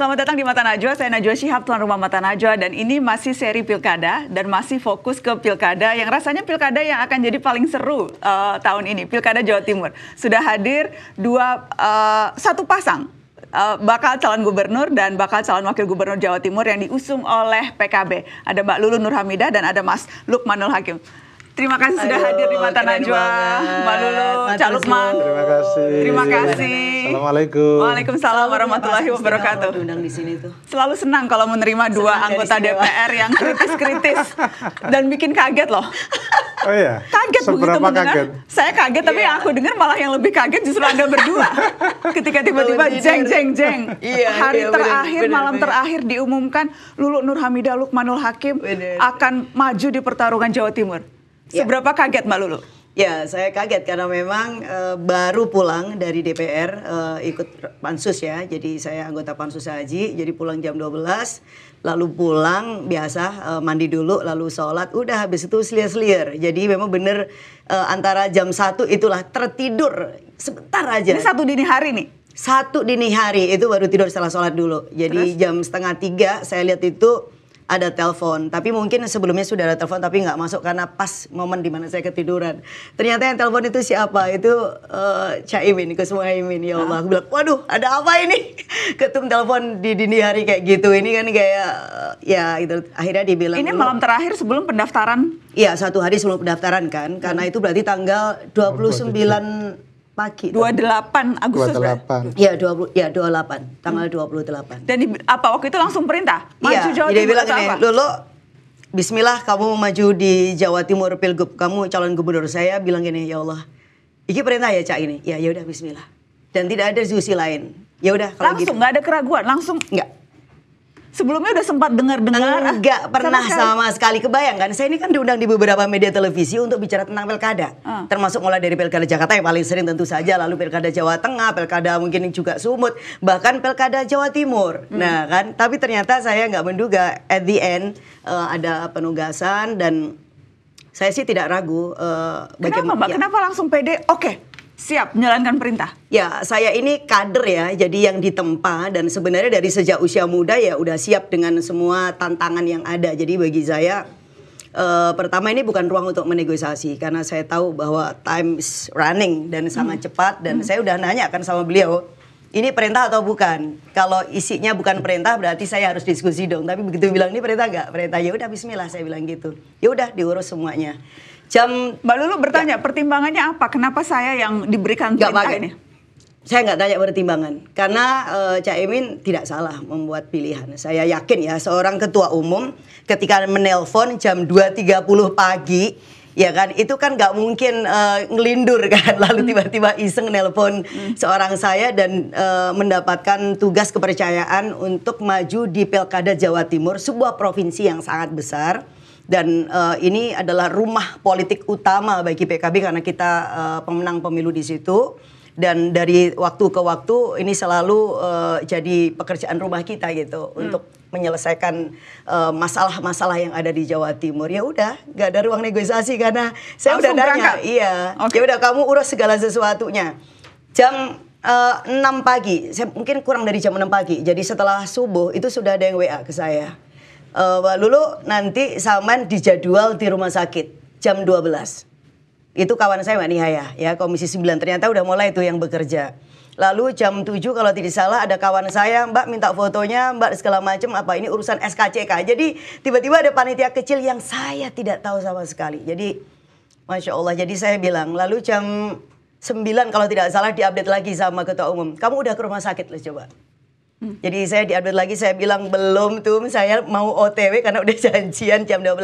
Selamat datang di Mata Najwa, saya Najwa Syihab, tuan rumah Mata Najwa dan ini masih seri pilkada dan masih fokus ke pilkada yang rasanya pilkada yang akan jadi paling seru uh, tahun ini, pilkada Jawa Timur. Sudah hadir dua uh, satu pasang uh, bakal calon gubernur dan bakal calon wakil gubernur Jawa Timur yang diusung oleh PKB. Ada Mbak Lulu Nurhamidah dan ada Mas Lukmanul Hakim. Terima kasih Ayo, sudah hadir di Mata Najwa, Mbak Lulu, Cak Lukman. Terima kasih. Terima kasih. Assalamualaikum. Waalaikumsalam warahmatullahi wabarakatuh. Diundang di sini tuh. Selalu senang kalau menerima dua senang anggota DPR yang kritis-kritis dan bikin kaget loh. Oh iya. Kaget Seberapa begitu mendengar. Kaget? Saya kaget tapi yeah. yang aku dengar malah yang lebih kaget justru Anda berdua. Ketika tiba-tiba jeng jeng jeng. Iya, iya Hari iya, terakhir, bener, malam bener. terakhir diumumkan Lulu Nurhamida Lukmanul Hakim bener. akan maju di pertarungan Jawa Timur. Ya. Seberapa kaget Mbak Lulu? Ya, saya kaget karena memang e, baru pulang dari DPR e, eh, ikut pansus ya. Jadi saya anggota pansus haji, jadi pulang jam 12, lalu pulang biasa e, mandi dulu, lalu sholat, udah habis itu selir-selir. Jadi memang benar e, antara jam satu itulah tertidur sebentar aja. Ini satu dini hari nih? Satu dini hari, itu baru tidur setelah sholat dulu. Jadi Terus? jam setengah tiga saya lihat itu ada telepon. Tapi mungkin sebelumnya sudah ada telepon tapi nggak masuk karena pas momen dimana saya ketiduran. Ternyata yang telepon itu siapa? Itu uh, eh, Caimin, Gus Muhaimin. Ya Allah, aku bilang, waduh ada apa ini? Ketum telepon di dini hari kayak gitu. Ini kan kayak, ya itu akhirnya dibilang. Ini malam terakhir sebelum pendaftaran? Iya, satu hari sebelum pendaftaran kan. Karena iya. itu berarti tanggal 29 pagi. 28 Agustus. 28. Iya, 20 ya 28, tanggal hmm. 28. Dan di, apa waktu itu langsung perintah? Maju ya, Jawa Timur. bilang gini, Lulu bismillah kamu maju di Jawa Timur Pilgub. Kamu calon gubernur. Saya bilang gini, ya Allah. Iki perintah ya, Cak ini. Ya, ya udah bismillah. Dan tidak ada solusi lain. Ya udah kalau langsung gitu. nggak gitu. ada keraguan, langsung nggak sebelumnya udah sempat dengar-dengar enggak pernah sama sekali. sama sekali kebayang kan? saya ini kan diundang di beberapa media televisi untuk bicara tentang pilkada uh. termasuk mulai dari pilkada Jakarta yang paling sering tentu saja lalu pilkada Jawa Tengah pilkada mungkin juga Sumut bahkan pilkada Jawa Timur hmm. nah kan tapi ternyata saya nggak menduga at the end uh, ada penugasan dan saya sih tidak ragu uh, eh, bagaimana kenapa mbak ya. kenapa langsung pede oke okay siap menjalankan perintah? Ya, saya ini kader ya, jadi yang ditempa dan sebenarnya dari sejak usia muda ya udah siap dengan semua tantangan yang ada. Jadi bagi saya uh, pertama ini bukan ruang untuk menegosiasi karena saya tahu bahwa time is running dan sangat hmm. cepat dan hmm. saya udah nanya kan sama beliau ini perintah atau bukan? Kalau isinya bukan perintah berarti saya harus diskusi dong. Tapi begitu bilang ini perintah nggak? Perintah ya udah Bismillah saya bilang gitu. Ya udah diurus semuanya. Jam Mbak Lulu bertanya ya. pertimbangannya apa? Kenapa saya yang diberikan gak perintah ini? Saya nggak tanya pertimbangan karena uh, Cak Imin tidak salah membuat pilihan. Saya yakin ya seorang ketua umum ketika menelpon jam 2.30 pagi ya kan itu kan nggak mungkin uh, ngelindur kan lalu hmm. tiba-tiba iseng nelpon hmm. seorang saya dan uh, mendapatkan tugas kepercayaan untuk maju di Pilkada Jawa Timur sebuah provinsi yang sangat besar dan uh, ini adalah rumah politik utama bagi PKB karena kita uh, pemenang pemilu di situ dan dari waktu ke waktu ini selalu uh, jadi pekerjaan rumah kita gitu hmm. untuk menyelesaikan masalah-masalah uh, yang ada di Jawa Timur ya udah nggak ada ruang negosiasi karena saya Langsung udah nanya iya okay. ya udah kamu urus segala sesuatunya jam uh, 6 pagi saya mungkin kurang dari jam 6 pagi jadi setelah subuh itu sudah ada yang WA ke saya uh, eh, Mbak Lulu nanti Salman dijadwal di rumah sakit jam 12. Itu kawan saya Mbak Nihaya ya Komisi 9 ternyata udah mulai itu yang bekerja. Lalu jam 7 kalau tidak salah ada kawan saya Mbak minta fotonya Mbak segala macam apa ini urusan SKCK. Jadi tiba-tiba ada panitia kecil yang saya tidak tahu sama sekali. Jadi Masya Allah jadi saya bilang lalu jam 9 kalau tidak salah diupdate lagi sama ketua umum. Kamu udah ke rumah sakit lah coba. Hmm. Jadi saya diupdate lagi, saya bilang belum tuh saya mau OTW karena udah janjian jam 12.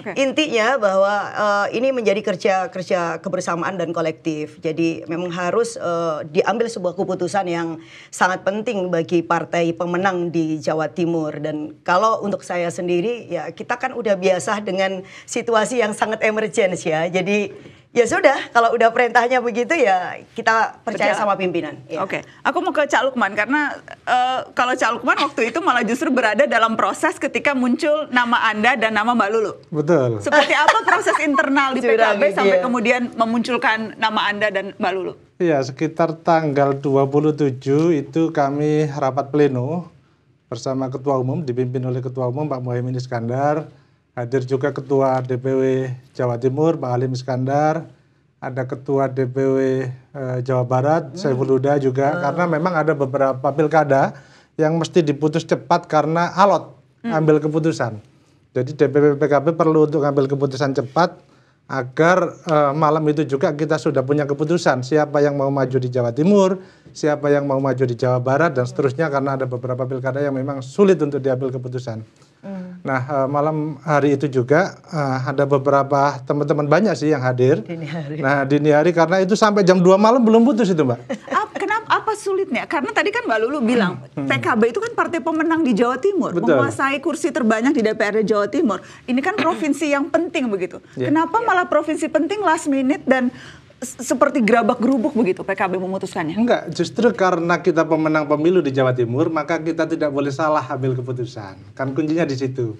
Okay. Intinya bahwa uh, ini menjadi kerja kerja kebersamaan dan kolektif. Jadi memang harus uh, diambil sebuah keputusan yang sangat penting bagi partai pemenang di Jawa Timur. Dan kalau untuk saya sendiri ya kita kan udah biasa dengan situasi yang sangat emergensi ya. Jadi ya sudah kalau udah perintahnya begitu ya kita percaya, sama pimpinan. Ya. Oke, okay. aku mau ke Cak Lukman karena uh, kalau Cak Lukman waktu itu malah justru berada dalam proses ketika muncul nama Anda dan nama Mbak Lulu. Betul. Seperti apa proses internal di PKB sampai kemudian memunculkan nama Anda dan Mbak Lulu? Ya sekitar tanggal 27 itu kami rapat pleno bersama ketua umum dipimpin oleh ketua umum Pak Mohaimin Iskandar Hadir juga Ketua DPW Jawa Timur, Pak Alim Iskandar. Ada Ketua DPW eh, Jawa Barat, hmm. Saiful Huda juga. Hmm. Karena memang ada beberapa pilkada yang mesti diputus cepat karena alot hmm. ambil keputusan. Jadi DPW PKB perlu untuk ambil keputusan cepat agar eh, malam itu juga kita sudah punya keputusan siapa yang mau maju di Jawa Timur, siapa yang mau maju di Jawa Barat dan seterusnya karena ada beberapa pilkada yang memang sulit untuk diambil keputusan. Hmm. Nah, eh, malam hari itu juga uh, ada beberapa teman-teman banyak sih yang hadir. Dini hari. Nah, dini hari karena itu sampai jam 2 malam belum putus itu, Mbak. kenapa apa sulitnya? Karena tadi kan Mbak Lulu bilang hmm. hmm. PKB itu kan partai pemenang di Jawa Timur, Betul. menguasai kursi terbanyak di DPRD Jawa Timur. Ini kan provinsi yang penting begitu. Yeah. Kenapa yeah. malah provinsi penting last minute dan seperti gerabak gerubuk begitu PKB memutuskannya? Enggak, justru karena kita pemenang pemilu di Jawa Timur, maka kita tidak boleh salah ambil keputusan. Kan kuncinya di situ.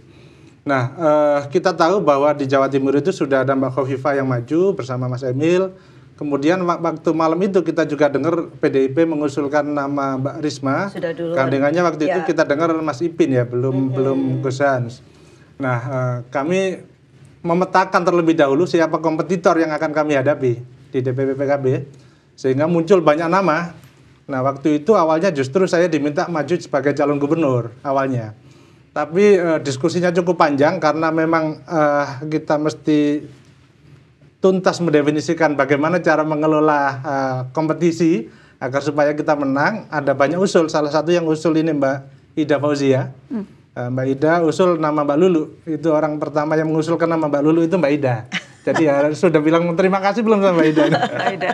Nah, eh, kita tahu bahwa di Jawa Timur itu sudah ada Mbak Khofifah yang maju bersama Mas Emil. Kemudian waktu malam itu kita juga dengar PDIP mengusulkan nama Mbak Risma. Sudah dulu. Kandengannya waktu ya. itu iya. kita dengar Mas Ipin ya, belum mm -hmm. belum Gus Hans. Nah, eh, kami memetakan terlebih dahulu siapa kompetitor yang akan kami hadapi di DPP PKB sehingga muncul banyak nama. Nah, waktu itu awalnya justru saya diminta maju sebagai calon gubernur awalnya. Tapi e, diskusinya cukup panjang karena memang e, kita mesti tuntas mendefinisikan bagaimana cara mengelola e, kompetisi agar supaya kita menang. Ada banyak usul, salah satu yang usul ini Mbak Ida Fauzia. Hmm. Mbak Ida usul nama Mbak Lulu. Itu orang pertama yang mengusulkan nama Mbak Lulu itu Mbak Ida. Jadi ya sudah bilang terima kasih belum sama Mbak Ida. Ida.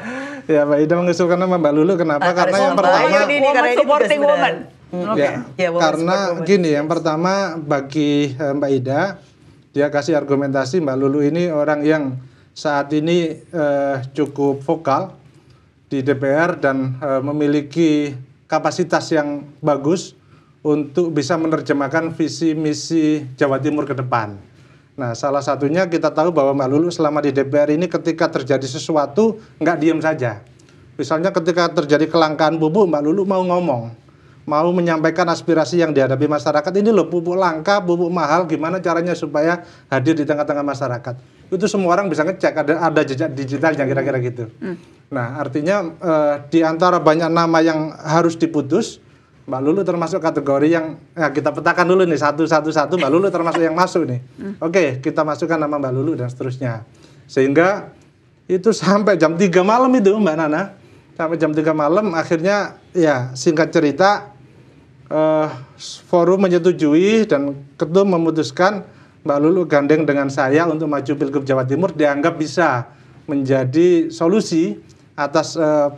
ya Mbak Ida mengusulkan nama Mbak Lulu kenapa? Ah, karena yang pertama woman ini, karena supporting woman. Hmm. Okay. Ya, ya karena woman. gini yang pertama bagi eh, Mbak Ida dia kasih argumentasi Mbak Lulu ini orang yang saat ini eh, cukup vokal di DPR dan eh, memiliki kapasitas yang bagus untuk bisa menerjemahkan visi misi Jawa Timur ke depan Nah, salah satunya kita tahu bahwa Mbak Lulu selama di DPR ini ketika terjadi sesuatu nggak diem saja. Misalnya ketika terjadi kelangkaan pupuk, Mbak Lulu mau ngomong, mau menyampaikan aspirasi yang dihadapi masyarakat. Ini loh pupuk langka, pupuk mahal, gimana caranya supaya hadir di tengah-tengah masyarakat. Itu semua orang bisa ngecek ada ada jejak digitalnya kira-kira gitu. Hmm. Nah, artinya eh, di antara banyak nama yang harus diputus, Mbak Lulu termasuk kategori yang ya kita petakan dulu nih satu satu satu Mbak Lulu termasuk yang masuk nih. Hmm. Oke, okay, kita masukkan nama Mbak Lulu dan seterusnya. Sehingga itu sampai jam 3 malam itu Mbak Nana. Sampai jam 3 malam akhirnya ya singkat cerita eh, forum menyetujui dan ketum memutuskan Mbak Lulu gandeng dengan saya untuk maju Pilgub Jawa Timur dianggap bisa menjadi solusi atas eh,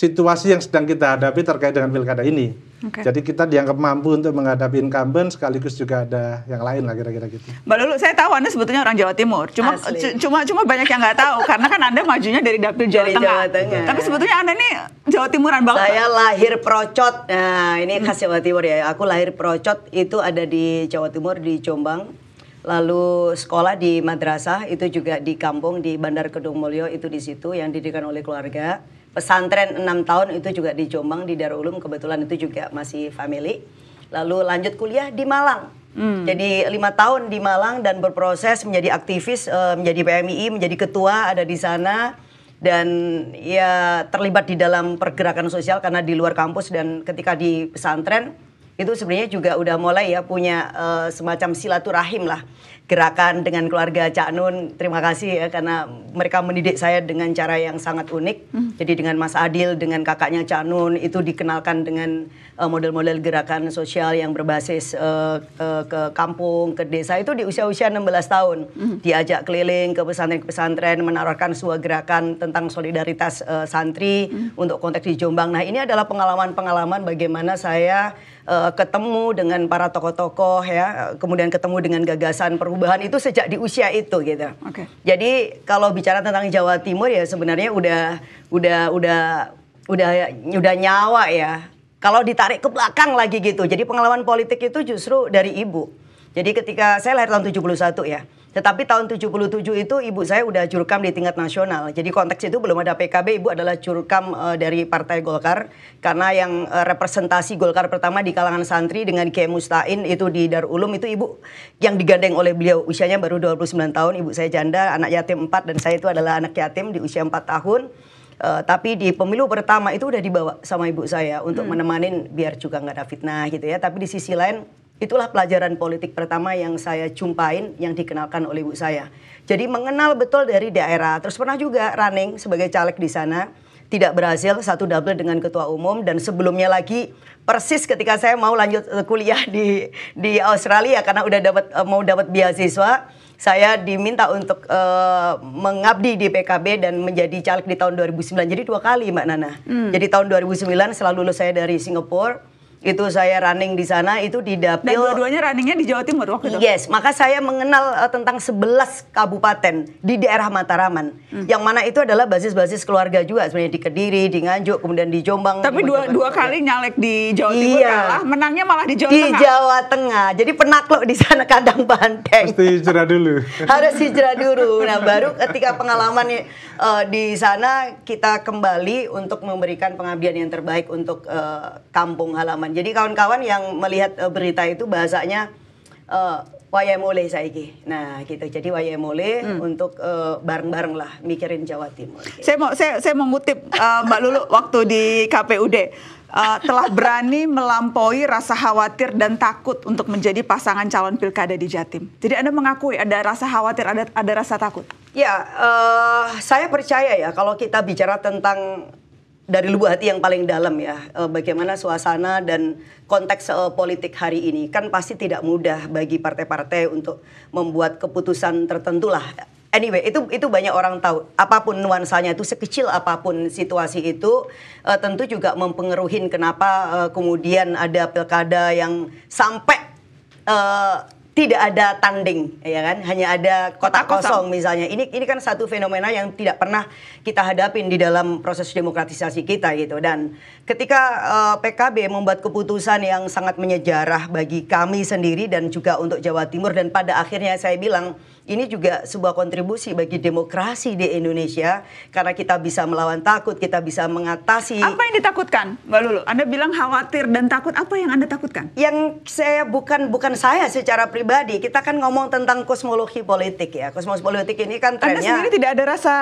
situasi yang sedang kita hadapi terkait dengan pilkada ini. Okay. Jadi kita dianggap mampu untuk menghadapi incumbent sekaligus juga ada yang lain lah kira-kira gitu. Mbak Lulu, saya tahu Anda sebetulnya orang Jawa Timur. Cuma cuma cuma banyak yang nggak tahu karena kan Anda majunya dari dapil Jawa, dari Tengah. Tengah. Tapi sebetulnya Anda ini Jawa Timuran banget. Saya lahir Procot. Nah, ini hmm. khas Jawa Timur ya. Aku lahir Procot itu ada di Jawa Timur di Jombang lalu sekolah di madrasah itu juga di kampung di Bandar Kedung Mulyo itu di situ yang didikan oleh keluarga pesantren 6 tahun itu juga di Jombang di Darul Ulum kebetulan itu juga masih family. Lalu lanjut kuliah di Malang. Hmm. Jadi lima tahun di Malang dan berproses menjadi aktivis, eh, menjadi PMII, menjadi ketua ada di sana dan ya terlibat di dalam pergerakan sosial karena di luar kampus dan ketika di pesantren itu sebenarnya juga udah mulai ya punya uh, semacam silaturahim lah gerakan dengan keluarga Cak Nun. Terima kasih ya karena mereka mendidik saya dengan cara yang sangat unik. Hmm. Jadi dengan Mas Adil, dengan kakaknya Cak Nun itu dikenalkan dengan eh, model-model uh, gerakan sosial yang berbasis uh, uh, ke kampung, ke desa itu di usia-usia 16 tahun. Hmm. Diajak keliling ke pesantren-pesantren menawarkan sebuah gerakan tentang solidaritas uh, santri hmm. untuk konteks di Jombang. Nah, ini adalah pengalaman-pengalaman bagaimana saya ketemu dengan para tokoh-tokoh ya, kemudian ketemu dengan gagasan perhubungan perubahan itu sejak di usia itu gitu. Okay. Jadi kalau bicara tentang Jawa Timur ya sebenarnya udah udah udah udah udah nyawa ya. Kalau ditarik ke belakang lagi gitu. Jadi pengalaman politik itu justru dari ibu. Jadi ketika saya lahir tahun 71 ya. Tetapi tahun 77 itu ibu saya udah jurkam di tingkat nasional. Jadi konteks itu belum ada PKB, ibu adalah jurkam uh, dari Partai Golkar karena yang uh, representasi Golkar pertama di kalangan santri dengan Kiai Mustain itu di Darulum itu ibu yang digandeng oleh beliau. Usianya baru 29 tahun, ibu saya janda, anak yatim 4 dan saya itu adalah anak yatim di usia 4 tahun. Uh, tapi di pemilu pertama itu udah dibawa sama ibu saya untuk hmm. menemanin biar juga nggak ada fitnah gitu ya. Tapi di sisi lain Itulah pelajaran politik pertama yang saya jumpain yang dikenalkan oleh ibu saya. Jadi mengenal betul dari daerah. Terus pernah juga running sebagai caleg di sana tidak berhasil satu double dengan ketua umum dan sebelumnya lagi persis ketika saya mau lanjut kuliah di di Australia karena udah dapat eh, mau dapat beasiswa saya diminta untuk uh, mengabdi di PKB dan menjadi caleg di tahun 2009 jadi dua kali Mbak Nana. Hmm. Jadi tahun 2009 selalu lulus saya dari Singapura itu saya running di sana itu di dapil. Dan dua-duanya runningnya di Jawa Timur waktu itu. Yes, maka saya mengenal uh, tentang 11 kabupaten di daerah Mataraman. Hmm. Yang mana itu adalah basis-basis keluarga juga sebenarnya di Kediri, di Nganjuk, kemudian di Jombang. Tapi dua dua kali nyalek di Jawa iya. kalah, menangnya malah di Jawa di Tengah. Di Jawa Tengah. Jadi penakluk di sana kadang banteng. Harus hijrah dulu. Harus hijrah dulu. Nah, baru ketika pengalaman uh, di sana kita kembali untuk memberikan pengabdian yang terbaik untuk uh, kampung halaman kawan-kawan. Jadi kawan-kawan yang melihat uh, berita itu bahasanya uh, wayai mole saiki. Nah, gitu. Jadi wayai mole hmm. untuk bareng eh, bareng-bareng lah mikirin Jawa Timur. Gitu. Saya mau saya saya mengutip uh, Mbak Lulu waktu di KPUD uh, telah berani melampaui rasa khawatir dan takut untuk menjadi pasangan calon pilkada di Jatim. Jadi Anda mengakui ada rasa khawatir, ada ada rasa takut? Ya, uh, saya percaya ya kalau kita bicara tentang dari lubuk hati yang paling dalam ya eh, bagaimana suasana dan konteks eh, politik hari ini kan pasti tidak mudah bagi partai-partai untuk membuat keputusan tertentu lah anyway itu itu banyak orang tahu apapun nuansanya itu sekecil apapun situasi itu eh, tentu juga mempengaruhi kenapa kemudian ada pilkada yang sampai tidak ada tanding ya kan hanya ada kotak kosong. kosong misalnya ini ini kan satu fenomena yang tidak pernah kita hadapin di dalam proses demokratisasi kita gitu dan ketika uh, eh, PKB membuat keputusan yang sangat menyejarah bagi kami sendiri dan juga untuk Jawa Timur dan pada akhirnya saya bilang ini juga sebuah kontribusi bagi demokrasi di Indonesia karena kita bisa melawan takut, kita bisa mengatasi. Apa yang ditakutkan, Mbak Lulu? Anda bilang khawatir dan takut. Apa yang Anda takutkan? Yang saya bukan bukan saya secara pribadi. Kita kan ngomong tentang kosmologi politik ya. Kosmologi politik ini kan trennya. Anda sendiri tidak ada rasa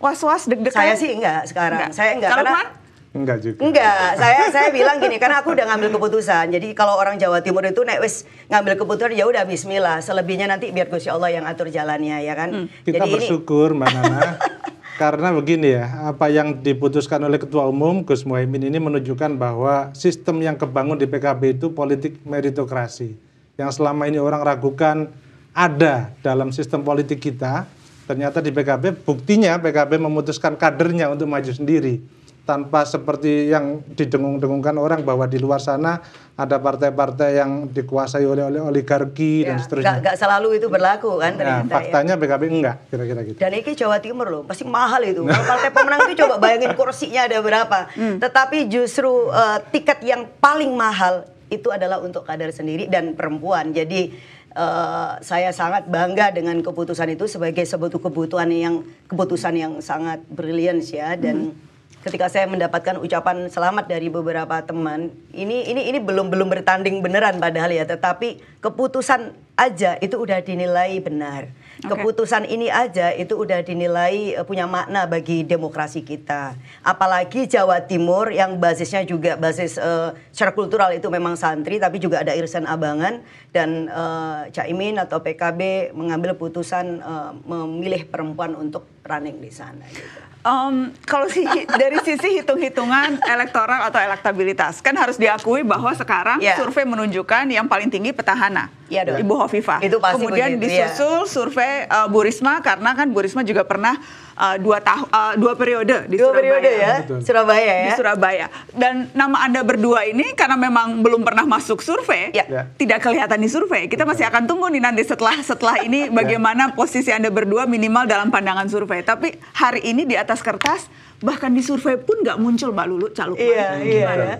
was-was deg-degan. Saya sih enggak sekarang. Enggak. Saya enggak Kalau karena Enggak juga. Enggak, saya saya bilang gini karena aku udah ngambil keputusan. Jadi kalau orang Jawa Timur itu nek wis ngambil keputusan ya udah bismillah, selebihnya nanti biar Gusti Allah yang atur jalannya ya kan. Hmm. Kita Jadi bersyukur ini... Mbak Nana. karena begini ya, apa yang diputuskan oleh Ketua Umum Gus Muhaimin ini menunjukkan bahwa sistem yang kebangun di PKB itu politik meritokrasi. Yang selama ini orang ragukan ada dalam sistem politik kita, ternyata di PKB buktinya PKB memutuskan kadernya untuk maju sendiri tanpa seperti yang didengung-dengungkan orang bahwa di luar sana ada partai-partai yang dikuasai oleh oleh oligarki ya, dan seterusnya. Gak, gak selalu itu berlaku kan nah, ternyata. Nah, faktanya ya. enggak kira-kira gitu. Dan ini Jawa Timur loh, pasti mahal itu. Kalau partai pemenang itu coba bayangin kursinya ada berapa. Hmm. Tetapi justru uh, tiket yang paling mahal itu adalah untuk kader sendiri dan perempuan. Jadi uh, saya sangat bangga dengan keputusan itu sebagai sebuah kebutuhan yang keputusan yang sangat brilian ya dan hmm ketika saya mendapatkan ucapan selamat dari beberapa teman ini ini ini belum belum bertanding beneran padahal ya tetapi keputusan aja itu udah dinilai benar okay. keputusan ini aja itu udah dinilai eh, punya makna bagi demokrasi kita apalagi Jawa Timur yang basisnya juga basis uh, secara kultural itu memang santri tapi juga ada irisan abangan dan uh, eh, Caimin atau PKB mengambil putusan uh, memilih perempuan untuk running di sana gitu. Um, kalau si, dari sisi hitung-hitungan elektoral atau elektabilitas kan harus diakui bahwa sekarang yeah. survei menunjukkan yang paling tinggi petahana yeah, Ibu Hovifa. Itu pasti Kemudian begitu, iya. disusul yeah. survei uh, Bu Risma karena kan Bu Risma juga pernah uh, dua tahun uh, eh, dua periode di dua Surabaya. periode ya Betul. Surabaya ya di Surabaya dan nama anda berdua ini karena memang belum pernah masuk survei ya. ya. tidak kelihatan di survei kita Betul. masih akan tunggu nih nanti setelah setelah ini ya. bagaimana ya. posisi anda berdua minimal dalam pandangan survei tapi hari ini di atas kertas bahkan di survei pun nggak muncul mbak Lulu calon iya, iya, iya.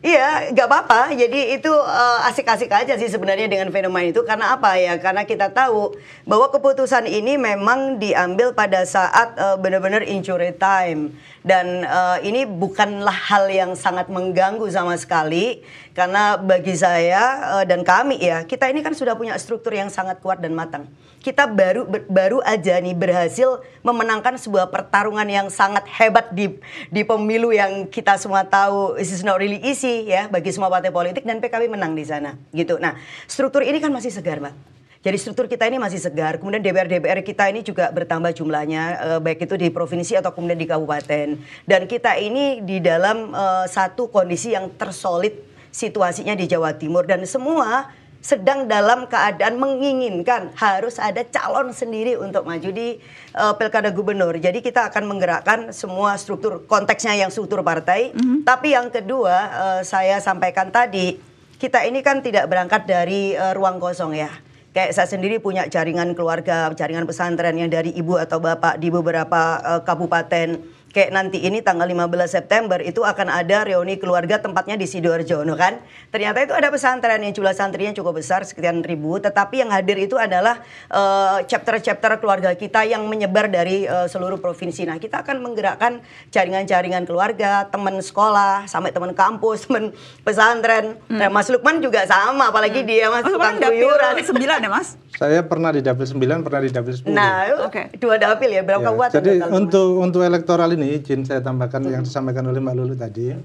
Iya, nggak apa-apa. Jadi itu asik eh, asik-asik aja sih sebenarnya dengan fenomena itu. Karena apa ya? Karena kita tahu bahwa keputusan ini memang diambil pada saat uh, benar-benar injury time dan uh, ini bukanlah hal yang sangat mengganggu sama sekali karena bagi saya eh, dan kami ya, kita ini kan sudah punya struktur yang sangat kuat dan matang. Kita baru baru aja nih berhasil memenangkan sebuah pertarungan yang sangat hebat di di pemilu yang kita semua tahu is not really easy ya bagi semua partai politik dan PKB menang di sana gitu. Nah, struktur ini kan masih segar, mbak Jadi struktur kita ini masih segar. Kemudian DPR DPR kita ini juga bertambah jumlahnya, eh, baik itu di provinsi atau kemudian di kabupaten. Dan kita ini di dalam eh, satu kondisi yang tersolid situasinya di Jawa Timur dan semua sedang dalam keadaan menginginkan harus ada calon sendiri untuk maju di uh, pilkada gubernur. Jadi kita akan menggerakkan semua struktur konteksnya yang struktur partai. Mm -hmm. Tapi yang kedua uh, saya sampaikan tadi kita ini kan tidak berangkat dari uh, ruang kosong ya kayak saya sendiri punya jaringan keluarga, jaringan pesantren yang dari ibu atau bapak di beberapa uh, kabupaten kayak nanti ini tanggal 15 September itu akan ada reuni keluarga tempatnya di sidoarjo, no kan. Ternyata itu ada pesantren yang jumlah santrinya cukup besar sekian ribu, tetapi yang hadir itu adalah eh, chapter-chapter uh, keluarga kita yang menyebar dari uh, seluruh provinsi. Nah, kita akan menggerakkan jaringan-jaringan keluarga, teman sekolah, sampai teman kampus, teman pesantren. Hmm. Nah, Mas Lukman juga sama, apalagi hmm. dia Mas oh, tukang guyuran. ya, Mas? Saya pernah di dapil sembilan, pernah di dapil sepuluh. Nah, oke. Okay. Dua dapil ya, berapa ya, kuat? Jadi untuk untuk elektoral ini izin saya tambahkan yang disampaikan oleh Mbak Lulu tadi.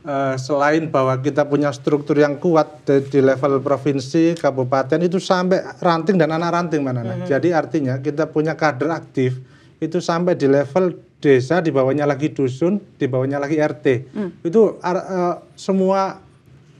Uh, selain bahwa kita punya struktur yang kuat di, di level provinsi, kabupaten itu sampai ranting dan anak ranting mana mm -hmm. Jadi artinya kita punya kader aktif itu sampai di level desa, di bawahnya lagi dusun, di bawahnya lagi RT. Mm. Itu uh, semua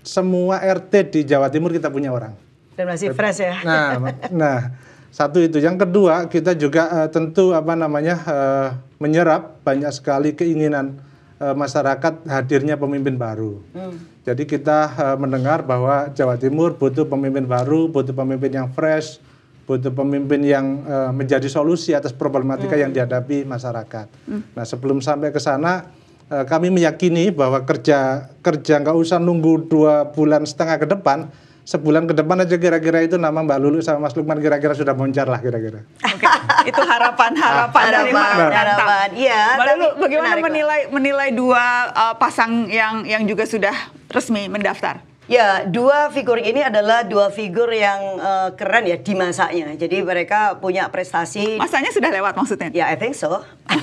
semua RT di Jawa Timur kita punya orang. Dan masih fresh ya. Nah, nah satu itu. Yang kedua, kita juga uh, tentu apa namanya uh, menyerap banyak sekali keinginan uh, masyarakat hadirnya pemimpin baru. Hmm. Jadi kita uh, mendengar bahwa Jawa Timur butuh pemimpin baru, butuh pemimpin yang fresh, butuh pemimpin yang uh, menjadi solusi atas problematika hmm. yang dihadapi masyarakat. Hmm. Nah, sebelum sampai ke sana uh, kami meyakini bahwa kerja kerja nggak usah nunggu dua bulan setengah ke depan sebulan ke depan aja kira-kira itu nama Mbak Lulu sama Mas Lukman kira-kira sudah moncar lah kira-kira. okay. itu harapan harapan ah, dari harapan, Mbak harapan. Iya. Mbak Lulu, bagaimana menilai lah. menilai dua uh, pasang yang yang juga sudah resmi mendaftar? Ya, dua figur ini adalah dua figur yang uh, keren ya di masanya. Jadi mereka punya prestasi. Masanya sudah lewat maksudnya? Ya, I think so.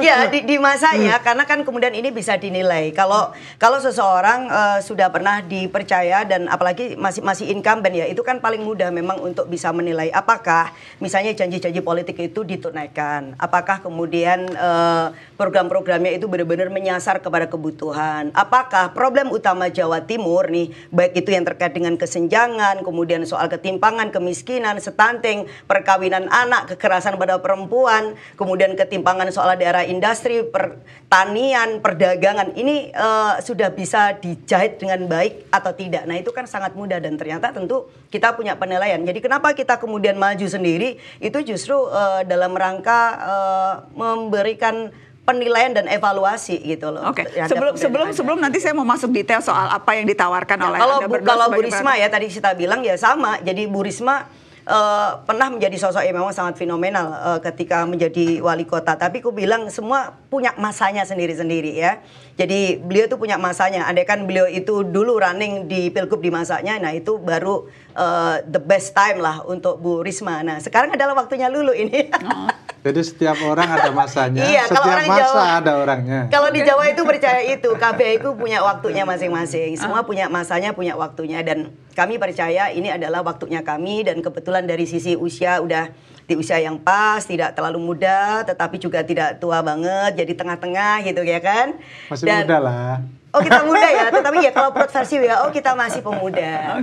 ya di, di masanya karena kan kemudian ini bisa dinilai kalau kalau seseorang uh, sudah pernah dipercaya dan apalagi masih masih incumbent ya itu kan paling mudah memang untuk bisa menilai apakah misalnya janji-janji politik itu ditunaikan apakah kemudian uh, program-programnya itu benar-benar menyasar kepada kebutuhan apakah problem utama Jawa Timur nih baik itu yang terkait dengan kesenjangan kemudian soal ketimpangan kemiskinan stunting perkawinan anak kekerasan pada perempuan kemudian ketimpangan soal daerah negara industri, pertanian, perdagangan ini uh, sudah bisa dijahit dengan baik atau tidak. Nah, itu kan sangat mudah dan ternyata tentu kita punya penilaian. Jadi kenapa kita kemudian maju sendiri itu justru uh, dalam rangka uh, memberikan penilaian dan evaluasi gitu loh. Oke. Okay. Sebelum sebelum ada. sebelum nanti saya mau masuk detail soal apa yang ditawarkan ya, oleh kalau Anda bu, kalau Bu ya tadi kita bilang ya sama. Jadi Burisma uh, pernah menjadi sosok yang memang sangat fenomenal uh, ketika menjadi wali kota. Tapi aku bilang semua punya masanya sendiri-sendiri ya. Jadi beliau tuh punya masanya. Andai kan beliau itu dulu running di pilgub di masanya, nah itu baru uh, the best time lah untuk Bu Risma. Nah sekarang adalah waktunya Lulu ini. Oh. Jadi setiap orang ada masanya, iya, setiap kalau orang masa Jawa, ada orangnya. Kalau di Jawa itu percaya itu, KPI itu punya waktunya masing-masing. Ah. Semua punya masanya, punya waktunya dan kami percaya ini adalah waktunya kami dan kebetulan dari sisi usia udah di usia yang pas, tidak terlalu muda, tetapi juga tidak tua banget, jadi tengah-tengah gitu ya kan. Masih Dan, muda lah. Oh kita muda ya, tetapi ya kalau perut versi WHO kita masih pemuda.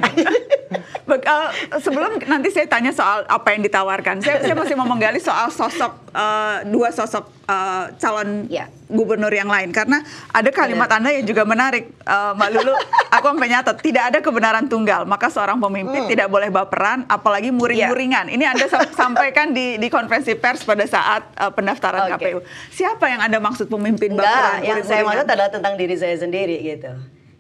Eh, sebelum nanti saya tanya soal apa yang ditawarkan. Saya, saya masih mau menggali soal sosok uh, dua sosok uh, calon yeah. gubernur yang lain karena ada kalimat anda yang juga menarik, uh, Mbak Lulu. aku sampai nyatet tidak ada kebenaran tunggal, maka seorang pemimpin hmm. tidak boleh baperan, apalagi ya. muring-muringan. Yeah. Ini anda sampaikan di di konferensi pers pada saat uh, pendaftaran okay. KPU. Siapa yang anda maksud pemimpin baperan? Enggak, yang saya maksud adalah tentang diri saya sendiri sendiri gitu.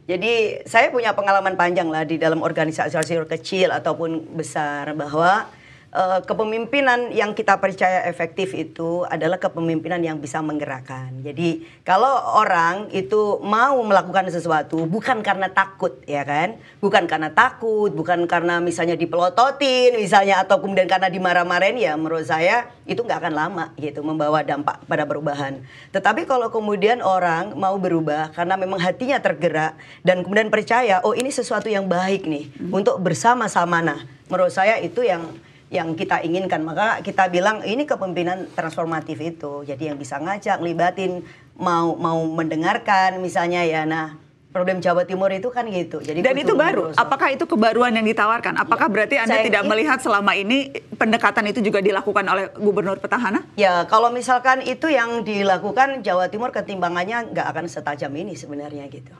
Jadi saya punya pengalaman panjang lah di dalam organisasi kecil ataupun besar bahwa uh, kepemimpinan yang kita percaya efektif itu adalah kepemimpinan yang bisa menggerakkan. Jadi kalau orang itu mau melakukan sesuatu bukan karena takut ya kan, bukan karena takut, bukan karena misalnya dipelototin misalnya atau kemudian karena dimarah-marahin ya menurut saya itu nggak akan lama gitu membawa dampak pada perubahan. Tetapi kalau kemudian orang mau berubah karena memang hatinya tergerak dan kemudian percaya oh ini sesuatu yang baik nih hmm. untuk bersama-sama nah menurut saya itu yang yang kita inginkan. Maka kita bilang ini kepemimpinan transformatif itu. Jadi yang bisa ngajak, libatin, mau mau mendengarkan misalnya ya. Nah, problem Jawa Timur itu kan gitu. Jadi dan itu baru. Apakah itu kebaruan yang ditawarkan? Apakah ya. berarti anda Saya, tidak melihat selama ini pendekatan itu juga dilakukan oleh gubernur petahana? Ya, kalau misalkan itu yang dilakukan Jawa Timur ketimbangannya nggak akan setajam ini sebenarnya gitu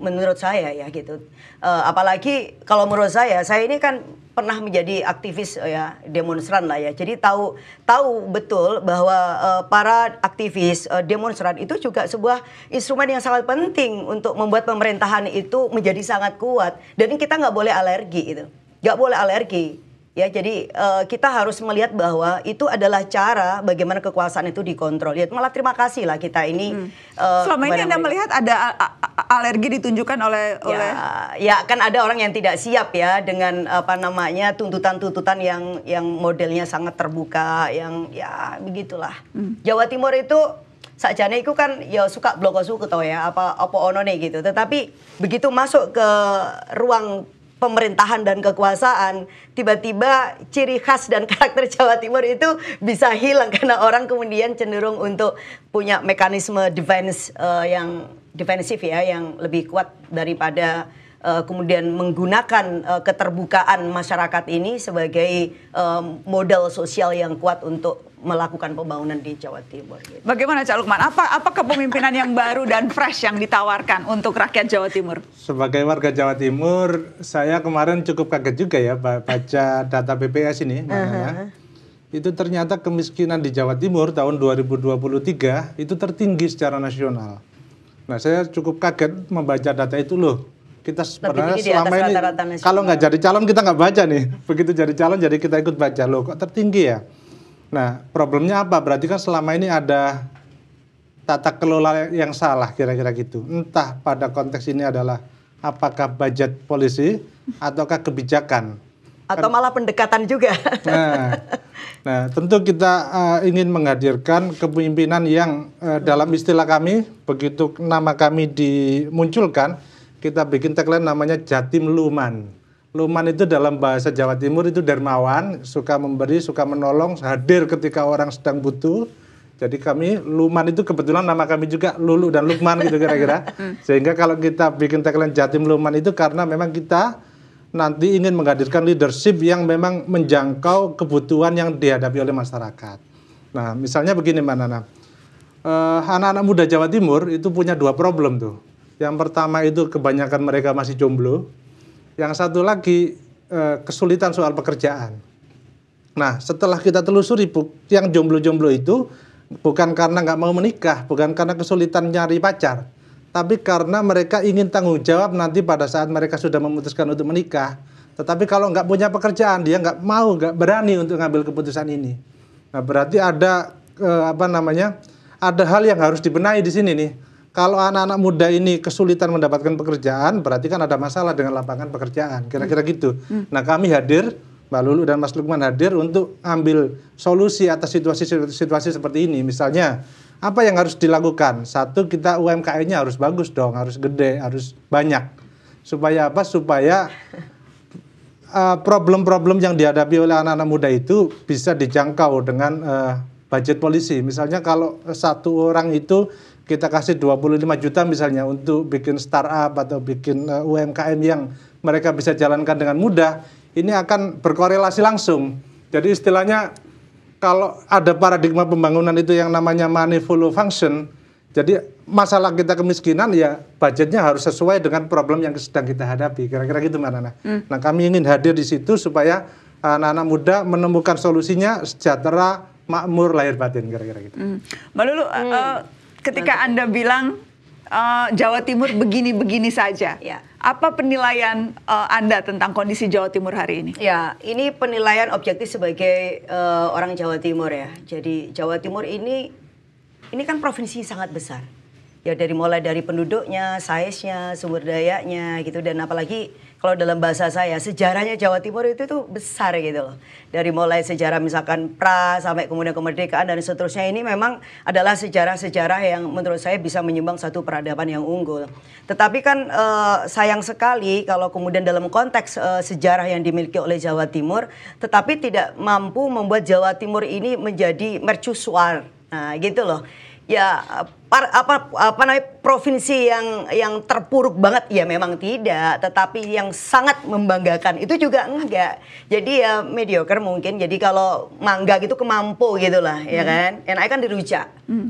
menurut saya ya gitu. Uh, apalagi kalau menurut saya, saya ini kan pernah menjadi aktivis eh, ya demonstran lah ya. Jadi tahu tahu betul bahwa uh, para aktivis uh, demonstran itu juga sebuah instrumen yang sangat penting untuk membuat pemerintahan itu menjadi sangat kuat. Dan kita nggak boleh alergi itu, nggak boleh alergi Ya, jadi uh, kita harus melihat bahwa itu adalah cara bagaimana kekuasaan itu dikontrol. Ya, malah terima kasih lah kita ini. Hmm. Uh, Selama ini Anda melihat ada alergi ditunjukkan oleh ya, oleh ya kan ada orang yang tidak siap ya dengan apa namanya tuntutan-tuntutan yang yang modelnya sangat terbuka, yang ya begitulah. Hmm. Jawa Timur itu sajane itu kan ya suka blok suku tau ya apa apa ono nih gitu. Tetapi begitu masuk ke ruang pemerintahan dan kekuasaan, tiba-tiba ciri khas dan karakter Jawa Timur itu bisa hilang karena orang kemudian cenderung untuk punya mekanisme defense uh, yang defensif ya, yang lebih kuat daripada uh, kemudian menggunakan uh, keterbukaan masyarakat ini sebagai uh, modal sosial yang kuat untuk melakukan pembangunan di Jawa Timur. Gitu. Bagaimana Cak Lukman? Apa apa kepemimpinan yang baru dan fresh yang ditawarkan untuk rakyat Jawa Timur? Sebagai warga Jawa Timur, saya kemarin cukup kaget juga ya baca data BPS ini. Uh -huh. Itu ternyata kemiskinan di Jawa Timur tahun 2023 itu tertinggi secara nasional. Nah, saya cukup kaget membaca data itu loh kita sebenarnya selama ini rata -rata kalau nggak jadi calon kita nggak baca nih begitu jadi calon jadi kita ikut baca loh kok tertinggi ya Nah, problemnya apa? Berarti kan selama ini ada tata kelola yang salah kira-kira gitu. Entah pada konteks ini adalah apakah budget polisi ataukah kebijakan. Atau kan- malah pendekatan juga. Nah, nah tentu kita uh, ingin menghadirkan kepemimpinan yang uh, dalam istilah kami, begitu nama kami dimunculkan, kita bikin tagline namanya Jatim Luman. Luman itu dalam bahasa Jawa Timur itu dermawan, suka memberi, suka menolong, hadir ketika orang sedang butuh. Jadi kami Luman itu kebetulan nama kami juga Lulu dan Lukman gitu kira-kira. Hmm. Sehingga kalau kita bikin tagline Jatim Luman itu karena memang kita nanti ingin menghadirkan leadership yang memang menjangkau kebutuhan yang dihadapi oleh masyarakat. Nah, misalnya begini Mbak Nana. Eh, anak-anak muda Jawa Timur itu punya dua problem tuh. Yang pertama itu kebanyakan mereka masih jomblo yang satu lagi eh, kesulitan soal pekerjaan. Nah, setelah kita telusuri yang jomblo-jomblo itu bukan karena nggak mau menikah, bukan karena kesulitan nyari pacar, tapi karena mereka ingin tanggung jawab nanti pada saat mereka sudah memutuskan untuk menikah. Tetapi kalau nggak punya pekerjaan, dia nggak mau, nggak berani untuk ngambil keputusan ini. Nah, berarti ada eh, apa namanya? Ada hal yang harus dibenahi di sini nih kalau anak-anak muda ini kesulitan mendapatkan pekerjaan, berarti kan ada masalah dengan lapangan pekerjaan. Kira-kira hmm. gitu. Hmm. Nah, kami hadir, Mbak Lulu dan Mas Lukman hadir untuk ambil solusi atas situasi-situasi seperti ini. Misalnya, apa yang harus dilakukan? Satu, kita UMKM-nya harus bagus dong, harus gede, harus banyak. Supaya apa? Supaya eh, problem-problem uh, yang dihadapi oleh anak-anak muda itu bisa dijangkau dengan uh, budget polisi. Misalnya kalau satu orang itu kita kasih 25 juta misalnya untuk bikin startup atau bikin uh, eh, UMKM yang mereka bisa jalankan dengan mudah, ini akan berkorelasi langsung. Jadi istilahnya kalau ada paradigma pembangunan itu yang namanya money follow function, jadi masalah kita kemiskinan ya budgetnya harus sesuai dengan problem yang sedang kita hadapi. Kira-kira gitu Mbak Nana. Hmm. Nah kami ingin hadir di situ supaya anak-anak muda menemukan solusinya sejahtera, makmur, lahir batin. Kira-kira gitu. Hmm. Mbak Lulu, eh, hmm. Uh, ketika Anda bilang uh, Jawa Timur begini-begini saja. Ya. Apa penilaian uh, Anda tentang kondisi Jawa Timur hari ini? Ya, ini penilaian objektif sebagai uh, orang Jawa Timur ya. Jadi Jawa Timur ini ini kan provinsi sangat besar. Ya dari mulai dari penduduknya, size-nya, sumber dayanya gitu dan apalagi kalau dalam bahasa saya sejarahnya Jawa Timur itu tuh besar gitu loh. Dari mulai sejarah misalkan pra sampai kemudian kemerdekaan dan seterusnya ini memang adalah sejarah-sejarah yang menurut saya bisa menyumbang satu peradaban yang unggul. Tetapi kan eh, sayang sekali kalau kemudian dalam konteks eh, sejarah yang dimiliki oleh Jawa Timur tetapi tidak mampu membuat Jawa Timur ini menjadi mercusuar Nah, gitu loh ya par, apa apa namanya provinsi yang yang terpuruk banget ya memang tidak tetapi yang sangat membanggakan itu juga enggak jadi ya mediocre mungkin jadi kalau mangga gitu kemampu gitu lah ya hmm. ya kan enak kan dirujak hmm.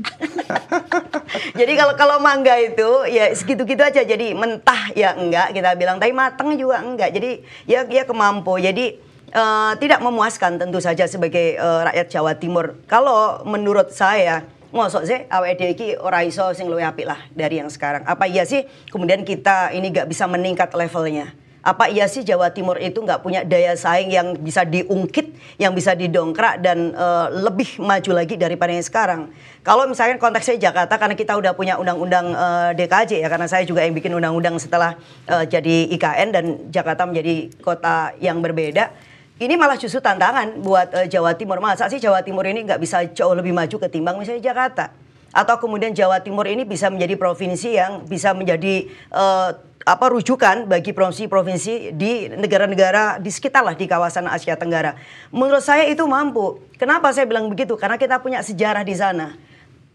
jadi kalau kalau mangga itu ya segitu-gitu aja jadi mentah ya enggak kita bilang tapi matang juga enggak jadi ya ya kemampu jadi Uh, tidak memuaskan tentu saja sebagai uh, rakyat Jawa Timur. Kalau menurut saya ngosok sih awet iki ora iso sing lu apik lah dari yang sekarang. Apa iya sih kemudian kita ini gak bisa meningkat levelnya? Apa iya sih Jawa Timur itu nggak punya daya saing yang bisa diungkit, yang bisa didongkrak dan uh, lebih maju lagi daripada yang sekarang? Kalau misalnya konteksnya Jakarta karena kita udah punya undang-undang uh, eh, DKJ ya karena saya juga yang bikin undang-undang setelah uh, jadi IKN dan Jakarta menjadi kota yang berbeda ini malah justru tantangan buat uh, Jawa Timur. Masa sih Jawa Timur ini nggak bisa jauh lebih maju ketimbang misalnya Jakarta? Atau kemudian Jawa Timur ini bisa menjadi provinsi yang bisa menjadi uh, apa rujukan bagi provinsi-provinsi di negara-negara di sekitar lah di kawasan Asia Tenggara. Menurut saya itu mampu. Kenapa saya bilang begitu? Karena kita punya sejarah di sana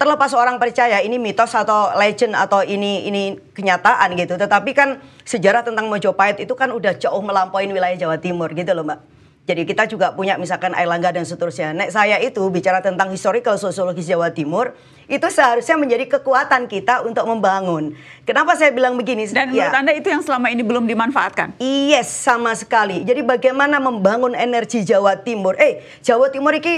terlepas orang percaya ini mitos atau legend atau ini ini kenyataan gitu. Tetapi kan sejarah tentang Mojopahit itu kan udah jauh melampaui wilayah Jawa Timur gitu loh, Mbak. Jadi kita juga punya misalkan air dan seterusnya. Nek saya itu bicara tentang historical sosiologis Jawa Timur, itu seharusnya menjadi kekuatan kita untuk membangun. Kenapa saya bilang begini? Dan ya, menurut Anda itu yang selama ini belum dimanfaatkan? Yes, sama sekali. Jadi bagaimana membangun energi Jawa Timur? Eh, Jawa Timur ini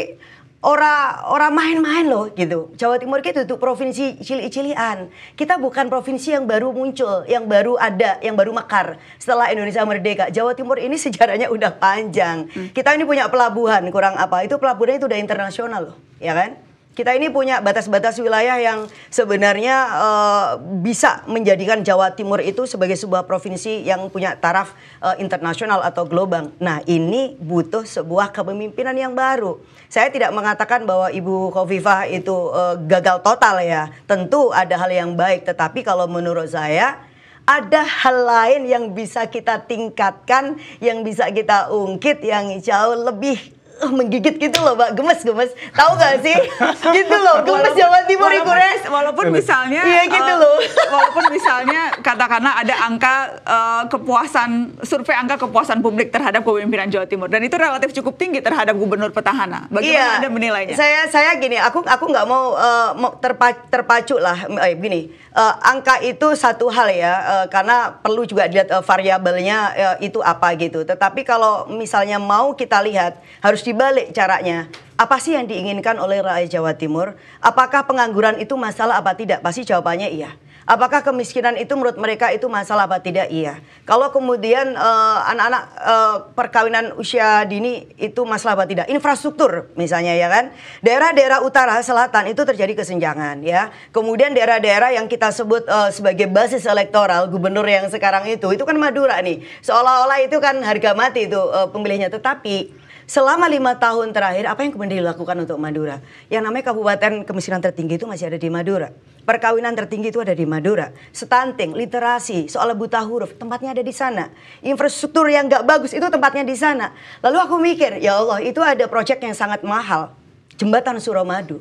orang ora main-main loh gitu. Jawa Timur kita itu provinsi cili-cilian. Kita bukan provinsi yang baru muncul, yang baru ada, yang baru mekar setelah Indonesia merdeka. Jawa Timur ini sejarahnya udah panjang. Hmm. Kita ini punya pelabuhan kurang apa? Itu pelabuhannya itu udah internasional loh, ya kan? Kita ini punya batas-batas wilayah yang sebenarnya uh, bisa menjadikan Jawa Timur itu sebagai sebuah provinsi yang punya taraf uh, internasional atau global. Nah, ini butuh sebuah kepemimpinan yang baru. Saya tidak mengatakan bahwa Ibu Kofifah itu uh, gagal total ya. Tentu ada hal yang baik, tetapi kalau menurut saya ada hal lain yang bisa kita tingkatkan, yang bisa kita ungkit, yang jauh lebih menggigit gitu loh mbak gemes gemes tahu gak sih gitu loh gemes ya, puluh ribu walaupun iya. misalnya iya eh, gitu loh walaupun misalnya katakanlah ada angka uh, kepuasan survei angka kepuasan publik terhadap kepemimpinan Jawa Timur dan itu relatif cukup tinggi terhadap gubernur petahana bagaimana iya, anda menilainya saya saya gini aku aku nggak mau eh, uh, terpacu, terpacu lah eh, gini uh, angka itu satu hal ya uh, karena perlu juga dilihat uh, variabelnya uh, itu apa gitu tetapi kalau misalnya mau kita lihat harus dibalik caranya apa sih yang diinginkan oleh rakyat Jawa Timur? Apakah pengangguran itu masalah apa tidak? Pasti jawabannya iya. Apakah kemiskinan itu menurut mereka itu masalah apa tidak? Iya. Kalau kemudian eh, anak-anak uh, uh, perkawinan usia dini itu masalah apa tidak? Infrastruktur misalnya ya kan. Daerah-daerah utara selatan itu terjadi kesenjangan ya. Kemudian daerah-daerah yang kita sebut uh, sebagai basis elektoral gubernur yang sekarang itu itu kan Madura nih. Seolah-olah itu kan harga mati itu uh, pemilihnya tetapi Selama lima tahun terakhir, apa yang kemudian dilakukan untuk Madura? Yang namanya kabupaten kemiskinan tertinggi itu masih ada di Madura. Perkawinan tertinggi itu ada di Madura. Stunting, literasi, soal buta huruf, tempatnya ada di sana. Infrastruktur yang gak bagus itu tempatnya di sana. Lalu aku mikir, ya Allah itu ada proyek yang sangat mahal. Jembatan Suramadu.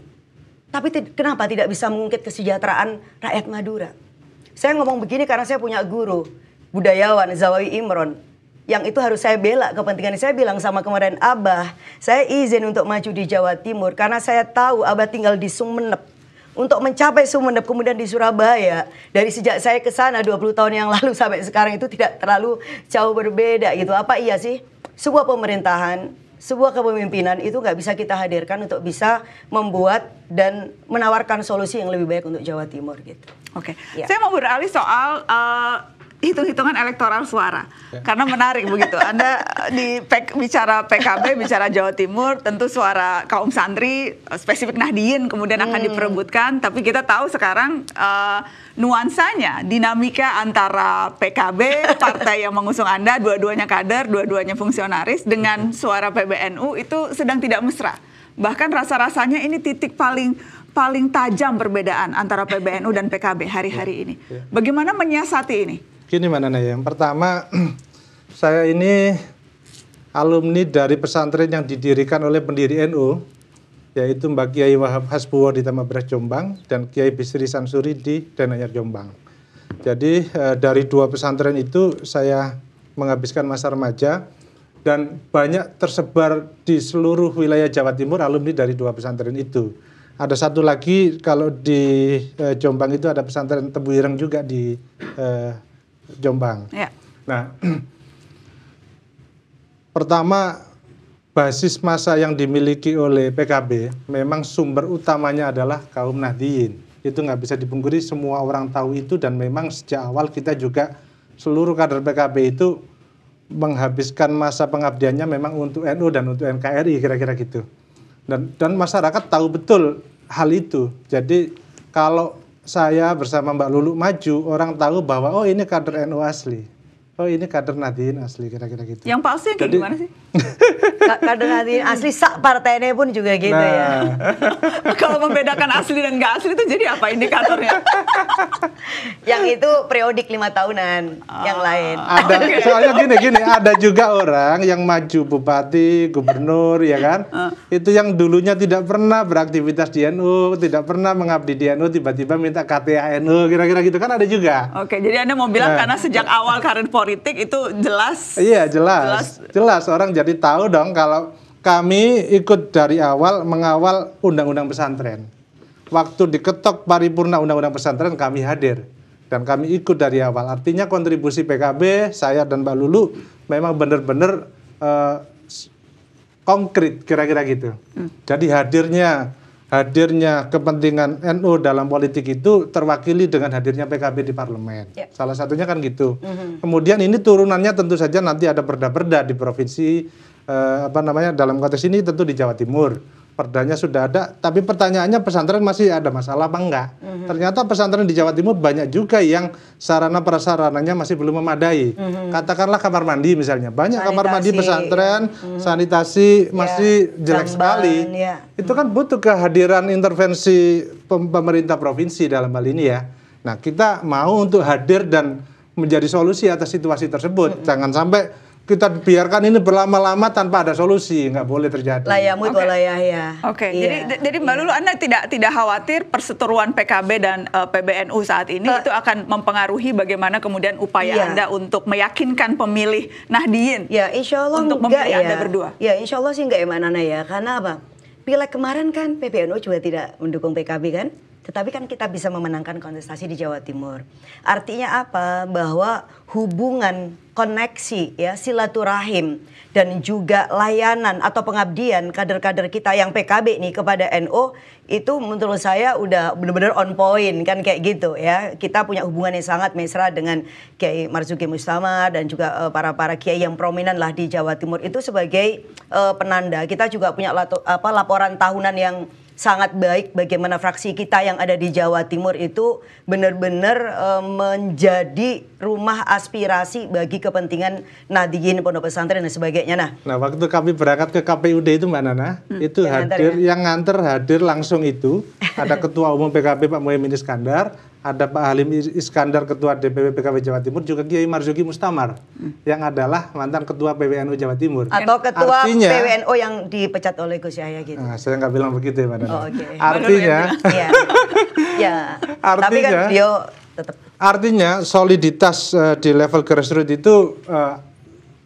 Tapi kenapa tidak bisa mengungkit kesejahteraan rakyat Madura? Saya ngomong begini karena saya punya guru, budayawan Zawawi Imron yang itu harus saya bela kepentingan saya bilang sama kemarin Abah saya izin untuk maju di Jawa Timur karena saya tahu Abah tinggal di Sumeneb untuk mencapai Sumeneb kemudian di Surabaya dari sejak saya ke sana 20 tahun yang lalu sampai sekarang itu tidak terlalu jauh berbeda gitu apa iya sih sebuah pemerintahan sebuah kepemimpinan itu nggak bisa kita hadirkan untuk bisa membuat dan menawarkan solusi yang lebih baik untuk Jawa Timur gitu. Oke, okay. ya. saya mau beralih soal uh, hitung-hitungan elektoral suara ya. karena menarik begitu Anda eh, di pek, bicara PKB bicara Jawa Timur tentu suara kaum santri eh, spesifik Nahdien kemudian akan hmm. diperebutkan tapi kita tahu sekarang uh, nuansanya dinamika antara PKB partai yang mengusung Anda dua-duanya kader dua-duanya fungsionaris dengan suara PBNU itu sedang tidak mesra bahkan rasa-rasanya ini titik paling paling tajam perbedaan antara PBNU dan PKB hari-hari ya. ini. Ya. Bagaimana menyiasati ini? Gini mana nih? Ya. Yang pertama saya ini alumni dari pesantren yang didirikan oleh pendiri NU yaitu Mbak Kiai Wahab Hasbuwo di Tamabras Jombang dan Kiai Bisri Samsuri di Denanyar Jombang. Jadi eh, dari dua pesantren itu saya menghabiskan masa remaja dan banyak tersebar di seluruh wilayah Jawa Timur alumni dari dua pesantren itu. Ada satu lagi kalau di eh, Jombang itu ada pesantren Tebuireng juga di eh, Jombang. Ya. Nah, pertama basis masa yang dimiliki oleh PKB memang sumber utamanya adalah kaum Nahdiyin. Itu nggak bisa dipungkiri semua orang tahu itu dan memang sejak awal kita juga seluruh kader PKB itu menghabiskan masa pengabdiannya memang untuk NU dan untuk NKRI kira-kira gitu. Dan dan masyarakat tahu betul hal itu. Jadi kalau saya bersama Mbak Lulu maju, orang tahu bahwa oh ini kader NU asli oh ini kader Nadine asli kira-kira gitu. Yang palsu yang kayak Jadi, gimana sih? kader Nadine asli sak partainya pun juga gitu nah. ya. Kalau membedakan asli dan nggak asli itu jadi apa indikatornya? yang itu periodik lima tahunan, ah, yang lain. Ada soalnya gini gini ada juga orang yang maju bupati, gubernur ya kan? Uh. Itu yang dulunya tidak pernah beraktivitas di NU, tidak pernah mengabdi di NU, tiba-tiba minta KTA NU kira-kira gitu kan ada juga. Oke, jadi Anda mau bilang nah. karena sejak awal Karen Polri politik itu jelas. Iya, jelas. Jelas, jelas orang jadi tahu dong kalau kami ikut dari awal mengawal undang-undang pesantren. Waktu diketok paripurna undang-undang pesantren kami hadir dan kami ikut dari awal. Artinya kontribusi PKB saya dan Mbak Lulu memang benar-benar uh, konkret kira-kira gitu. Hmm. Jadi hadirnya hadirnya kepentingan NU dalam politik itu terwakili dengan hadirnya PKB di parlemen. Yeah. Salah satunya kan gitu. Mm-hmm. Kemudian ini turunannya tentu saja nanti ada perda-perda di provinsi eh, apa namanya dalam konteks ini tentu di Jawa Timur perdanya sudah ada, tapi pertanyaannya pesantren masih ada masalah apa enggak? Mm-hmm. Ternyata pesantren di Jawa Timur banyak juga yang sarana prasarananya masih belum memadai. Mm-hmm. Katakanlah kamar mandi misalnya, banyak sanitasi. kamar mandi pesantren, mm-hmm. sanitasi iya, masih yeah. jelek Jamban, sekali. Yeah. Itu kan mhm. butuh kehadiran intervensi pemerintah provinsi dalam hal ini ya. Nah, kita mau untuk hadir dan menjadi solusi atas situasi tersebut. Mm-hmm. Jangan sampai kita biarkan ini berlama-lama tanpa ada solusi nggak boleh terjadi. Layamu itu okay. ya. Oke. Okay. Iya. Jadi jadi Mbak iya. Lulu Anda tidak tidak khawatir perseteruan PKB dan uh, eh, PBNU saat ini uh, itu akan mempengaruhi bagaimana kemudian upaya iya. Anda untuk meyakinkan pemilih Nahdien. Ya, insya Allah untuk enggak ya. Anda berdua. Ya, insya Allah sih enggak ya Nana ya. Karena apa? Pileg kemarin kan PBNU juga tidak mendukung PKB kan? Tetapi kan kita bisa memenangkan kontestasi di Jawa Timur. Artinya apa? Bahwa hubungan, koneksi, ya silaturahim dan juga layanan atau pengabdian kader-kader kita yang PKB nih kepada NU NO, itu menurut saya udah benar-benar on point kan kayak gitu ya. Kita punya hubungan yang sangat mesra dengan Kiai Marzuki Mustama dan juga eh, para-para kiai yang prominent lah di Jawa Timur itu sebagai uh, penanda. Kita juga punya lato, apa laporan tahunan yang sangat baik bagaimana fraksi kita yang ada di Jawa Timur itu benar-benar e, menjadi rumah aspirasi bagi kepentingan Nadiyin Pondok Pesantren dan sebagainya. Nah, nah waktu kami berangkat ke KPUD itu Mbak Nana, hmm, itu yang hadir ya? yang nganter hadir langsung itu ada Ketua Umum PKB Pak Muhyiddin Iskandar, ada Pak Halim Iskandar Ketua DPP PKB Jawa Timur juga Kiai Marzuki Mustamar hmm. yang adalah mantan Ketua PWNU Jawa Timur atau Ketua Artinya, PWNU yang dipecat oleh Gus Yahya gitu. Nah, saya nggak bilang begitu ya Pak oh, okay. Artinya, iya. ya. Artinya, tapi kan beliau tetap. Artinya soliditas uh, di level grassroots itu uh,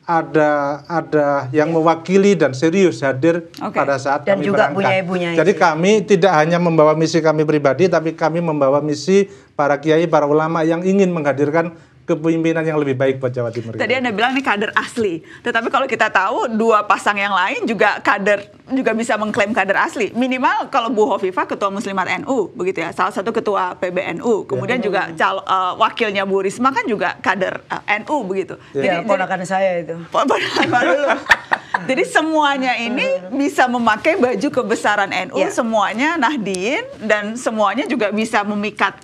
ada ada yang mewakili dan serius hadir okay. pada saat dan kami juga berangkat. Punya ibunya Jadi kami tidak hanya membawa misi kami pribadi, tapi kami membawa misi para kiai, para ulama yang ingin menghadirkan kepemimpinan yang lebih baik buat Jawa Timur. Tadi gitu. Anda bilang ini kader asli, tetapi kalau kita tahu dua pasang yang lain juga kader juga bisa mengklaim kader asli. Minimal kalau Bu Hovifa ketua Muslimat NU begitu ya, salah satu ketua PBNU, kemudian ya. juga cal, uh, wakilnya Bu Risma kan juga kader uh, eh, NU begitu. Ya. Jadi ponakan saya itu. Ponakan dulu. Jadi semuanya ini bisa memakai baju kebesaran NU, ya. semuanya Nahdien dan semuanya juga bisa memikat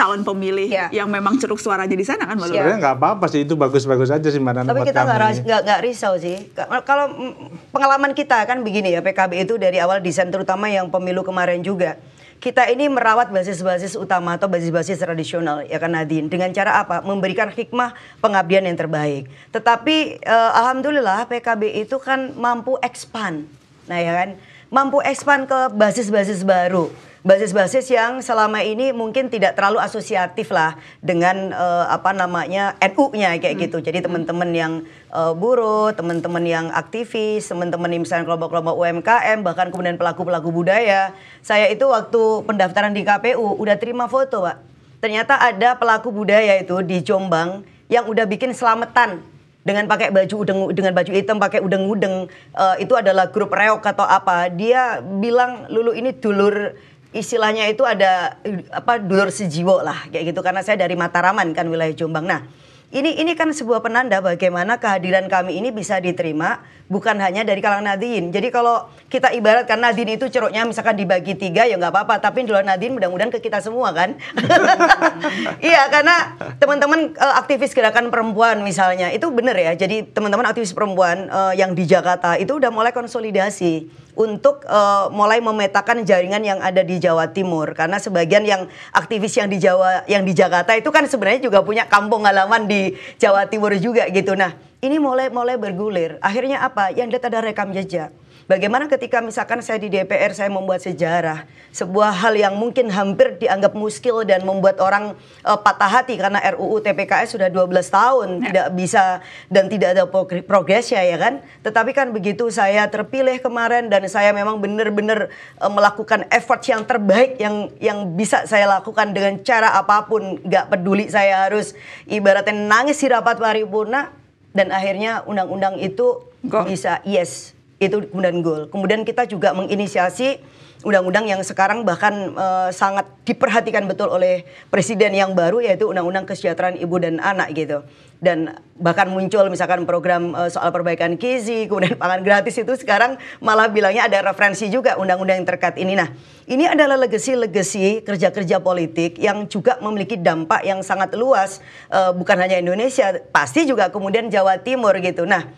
calon pemilih yeah. yang memang ceruk suaranya di sana kan malu. Iya. Sebenarnya nggak apa-apa sih itu bagus-bagus aja sih mana. Tapi kita nggak risau sih. Kalau pengalaman kita kan begini ya PKB itu dari awal desain terutama yang pemilu kemarin juga kita ini merawat basis-basis utama atau basis-basis tradisional ya kan Nadine dengan cara apa memberikan hikmah pengabdian yang terbaik tetapi eh, alhamdulillah PKB itu kan mampu expand nah ya kan mampu expand ke basis-basis baru basis-basis yang selama ini mungkin tidak terlalu asosiatif lah dengan uh, apa namanya NU-nya kayak hmm. gitu. Jadi hmm. teman-teman yang uh, buruh, teman-teman yang aktivis, teman-teman misalnya kelompok-kelompok UMKM, bahkan kemudian pelaku-pelaku budaya. Saya itu waktu pendaftaran di KPU udah terima foto, Pak. Ternyata ada pelaku budaya itu di Jombang yang udah bikin selamatan dengan pakai baju udeng dengan baju hitam pakai udeng-udeng uh, itu adalah grup reok atau apa dia bilang lulu ini dulur istilahnya itu ada apa dulur sejiwo lah kayak gitu karena saya dari Mataraman kan wilayah Jombang. Nah, ini ini kan sebuah penanda bagaimana kehadiran kami ini bisa diterima bukan hanya dari kalangan nadin Jadi kalau kita ibaratkan nadin itu ceruknya misalkan dibagi tiga ya nggak apa-apa, tapi dulu nadin mudah-mudahan ke kita semua kan. iya karena teman-teman eh, aktivis gerakan perempuan misalnya itu bener ya. Jadi teman-teman aktivis perempuan eh, yang di Jakarta itu udah mulai konsolidasi untuk uh, mulai memetakan jaringan yang ada di Jawa Timur karena sebagian yang aktivis yang di Jawa yang di Jakarta itu kan sebenarnya juga punya kampung halaman di Jawa Timur juga gitu. Nah, ini mulai mulai bergulir. Akhirnya apa? Yang dilihat ada rekam jejak Bagaimana ketika misalkan saya di DPR saya membuat sejarah, sebuah hal yang mungkin hampir dianggap muskil dan membuat orang uh, patah hati karena RUU TPKS sudah 12 tahun ya. tidak bisa dan tidak ada progresnya ya kan. Tetapi kan begitu saya terpilih kemarin dan saya memang benar-benar uh, melakukan effort yang terbaik yang yang bisa saya lakukan dengan cara apapun, nggak peduli saya harus ibaratnya nangis di rapat paripurna dan akhirnya undang-undang itu Go. bisa yes itu kemudian goal. Kemudian kita juga menginisiasi undang-undang yang sekarang bahkan uh, sangat diperhatikan betul oleh presiden yang baru yaitu undang-undang kesejahteraan ibu dan anak gitu. Dan bahkan muncul misalkan program uh, soal perbaikan gizi, kemudian pangan gratis itu sekarang malah bilangnya ada referensi juga undang-undang yang terkait ini. Nah, ini adalah legasi-legasi kerja-kerja politik yang juga memiliki dampak yang sangat luas uh, bukan hanya Indonesia, pasti juga kemudian Jawa Timur gitu. Nah,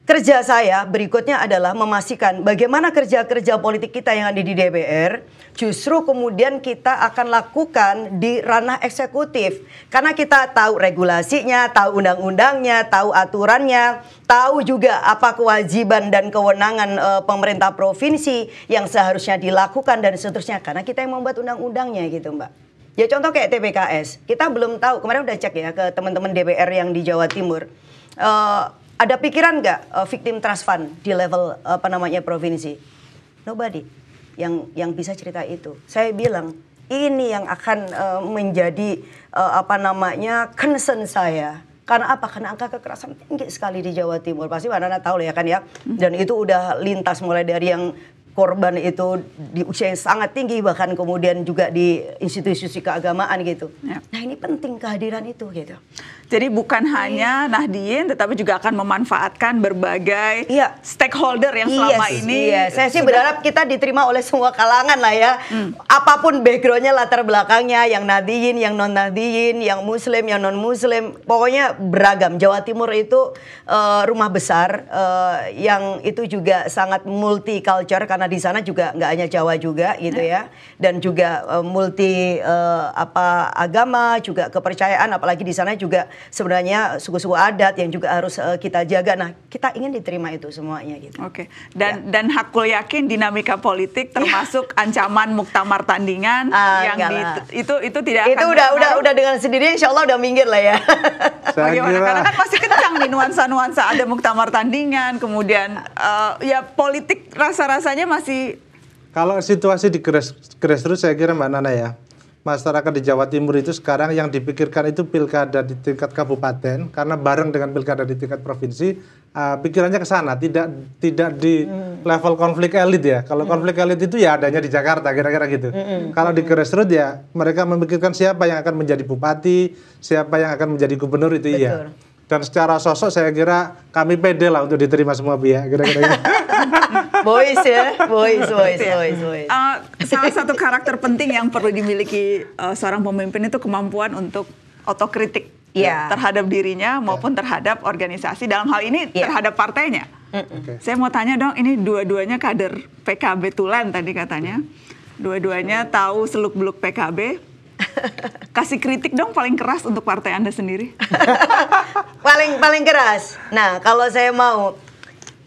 Kerja saya berikutnya adalah memastikan bagaimana kerja-kerja politik kita yang ada di DPR justru kemudian kita akan lakukan di ranah eksekutif. Karena kita tahu regulasinya, tahu undang-undangnya, tahu aturannya, tahu juga apa kewajiban dan kewenangan e, pemerintah provinsi yang seharusnya dilakukan dan seterusnya. Karena kita yang membuat undang-undangnya gitu Mbak. Ya contoh kayak TPKS, kita belum tahu, kemarin udah cek ya ke teman-teman DPR yang di Jawa Timur. E, ada pikiran nggak uh, victim trust fund di level apa namanya provinsi? Nobody yang yang bisa cerita itu. Saya bilang ini yang akan uh, menjadi uh, apa namanya concern saya. Karena apa? Karena angka kekerasan tinggi sekali di Jawa Timur. Pasti Mbak Nana tahu lah ya kan ya. Hmm. Dan itu udah lintas mulai dari yang korban itu di usia yang sangat tinggi bahkan kemudian juga di institusi keagamaan gitu. Ya. Nah ini penting kehadiran itu gitu. Jadi bukan ya. hanya Nahdien tetapi juga akan memanfaatkan berbagai ya. stakeholder yang selama yes, iya ini. Iya. Saya sih berharap kita diterima oleh semua kalangan lah ya. Hmm. Apapun backgroundnya, latar belakangnya, yang Nahdien, yang non Nahdien, yang Muslim, yang non Muslim, pokoknya beragam. Jawa Timur itu uh, rumah besar uh, yang itu juga sangat multicultural karena di sana juga nggak hanya Jawa juga gitu ya dan juga uh, multi uh, apa agama juga kepercayaan apalagi di sana juga sebenarnya suku-suku adat yang juga harus uh, kita jaga nah kita ingin diterima itu semuanya gitu oke okay. dan ya. dan hakul yakin dinamika politik ya. termasuk ancaman muktamar tandingan uh, yang di, itu itu tidak itu akan udah udah udah dengan sendirinya Insya Allah udah minggir lah ya bagaimana karena kan pasti kencang nih nuansa-nuansa ada muktamar tandingan kemudian uh, ya politik rasa-rasanya masih kalau situasi di grassroots saya kira Mbak Nana ya masyarakat di Jawa Timur itu sekarang yang dipikirkan itu pilkada di tingkat kabupaten karena bareng dengan pilkada di tingkat provinsi uh, pikirannya ke sana tidak tidak di mm. level konflik elit ya kalau mm. konflik elit itu ya adanya di Jakarta kira-kira gitu mm. kalau di grassroots ya mereka memikirkan siapa yang akan menjadi bupati siapa yang akan menjadi gubernur itu iya dan secara sosok saya kira kami pede lah untuk diterima semua pihak ya, kira-kira gitu. boys ya, boys, boys, boys, boys. Uh, salah satu karakter penting yang perlu dimiliki uh, seorang pemimpin itu kemampuan untuk otokritik yeah. Ya, terhadap dirinya maupun terhadap organisasi. Dalam hal ini yeah. terhadap partainya. Okay. Saya mau tanya dong, ini dua-duanya kader PKB Tulan tadi katanya, dua-duanya tahu seluk-beluk PKB, kasih kritik dong paling keras untuk partai anda sendiri paling paling keras nah kalau saya mau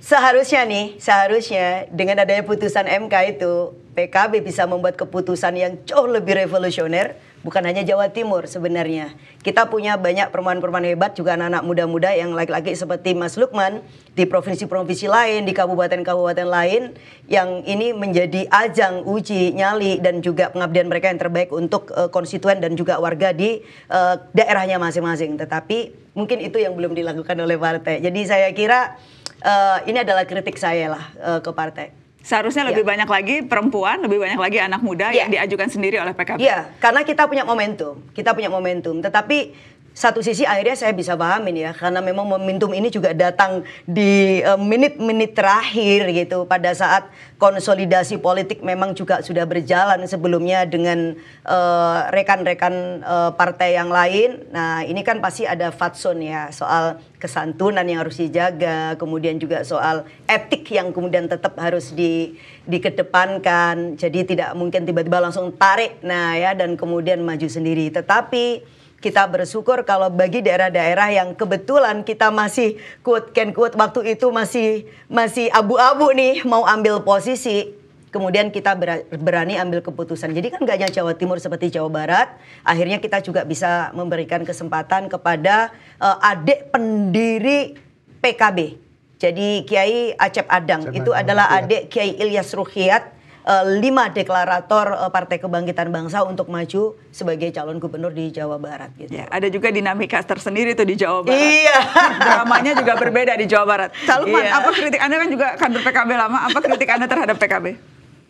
Seharusnya nih, seharusnya dengan adanya putusan MK itu, PKB bisa membuat keputusan yang jauh lebih revolusioner, bukan hanya Jawa Timur sebenarnya. Kita punya banyak perempuan-perempuan hebat, juga anak-anak muda-muda yang laki-laki seperti Mas Lukman, di provinsi-provinsi lain, di kabupaten-kabupaten lain, yang ini menjadi ajang uji nyali dan juga pengabdian mereka yang terbaik untuk uh, konstituen dan juga warga di uh, daerahnya masing-masing. Tetapi mungkin itu yang belum dilakukan oleh partai. Jadi saya kira uh, ini adalah kritik saya lah uh, ke partai seharusnya ya. lebih banyak lagi perempuan, lebih banyak lagi anak muda ya. yang diajukan sendiri oleh PKB. Iya, karena kita punya momentum, kita punya momentum. Tetapi satu sisi akhirnya saya bisa pahamin ya karena memang momentum ini juga datang di eh, menit-menit uh, terakhir gitu pada saat konsolidasi politik memang juga sudah berjalan sebelumnya dengan eh, rekan-rekan uh, uh, partai yang lain. Nah, ini kan pasti ada fatsun ya soal kesantunan yang harus dijaga, kemudian juga soal etik yang kemudian tetap harus di dikedepankan. Jadi tidak mungkin tiba-tiba langsung tarik nah ya dan kemudian maju sendiri. Tetapi kita bersyukur kalau bagi daerah-daerah yang kebetulan kita masih kuat, ken kuat waktu itu masih masih abu-abu nih mau ambil posisi kemudian kita berani ambil keputusan. Jadi kan gak hanya Jawa Timur seperti Jawa Barat, akhirnya kita juga bisa memberikan kesempatan kepada uh, adik pendiri PKB. Jadi Kiai Acep Adang itu adalah iya. adik Kiai Ilyas Ruhiyat Eh, lima deklarator eh, Partai Kebangkitan Bangsa untuk maju sebagai calon gubernur di Jawa Barat gitu. Ya, ada juga dinamika tersendiri tuh di Jawa Barat. Iya. Dramanya juga berbeda di Jawa Barat. Salman, iya. apa kritik Anda kan juga kader PKB lama, apa kritik Anda terhadap PKB?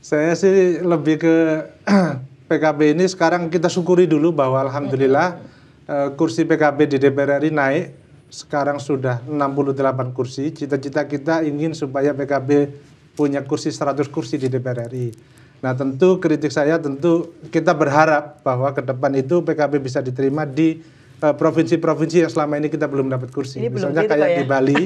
Saya sih lebih ke PKB ini sekarang kita syukuri dulu bahwa alhamdulillah eh, kursi PKB di DPR RI naik sekarang sudah 68 kursi. Cita-cita kita ingin supaya PKB punya kursi 100 kursi di DPR RI. Nah tentu kritik saya tentu kita berharap bahwa ke depan itu PKB bisa diterima di eh, provinsi-provinsi yang selama ini kita belum dapat kursi. Ini Misalnya gitu, kayak ya? di Bali.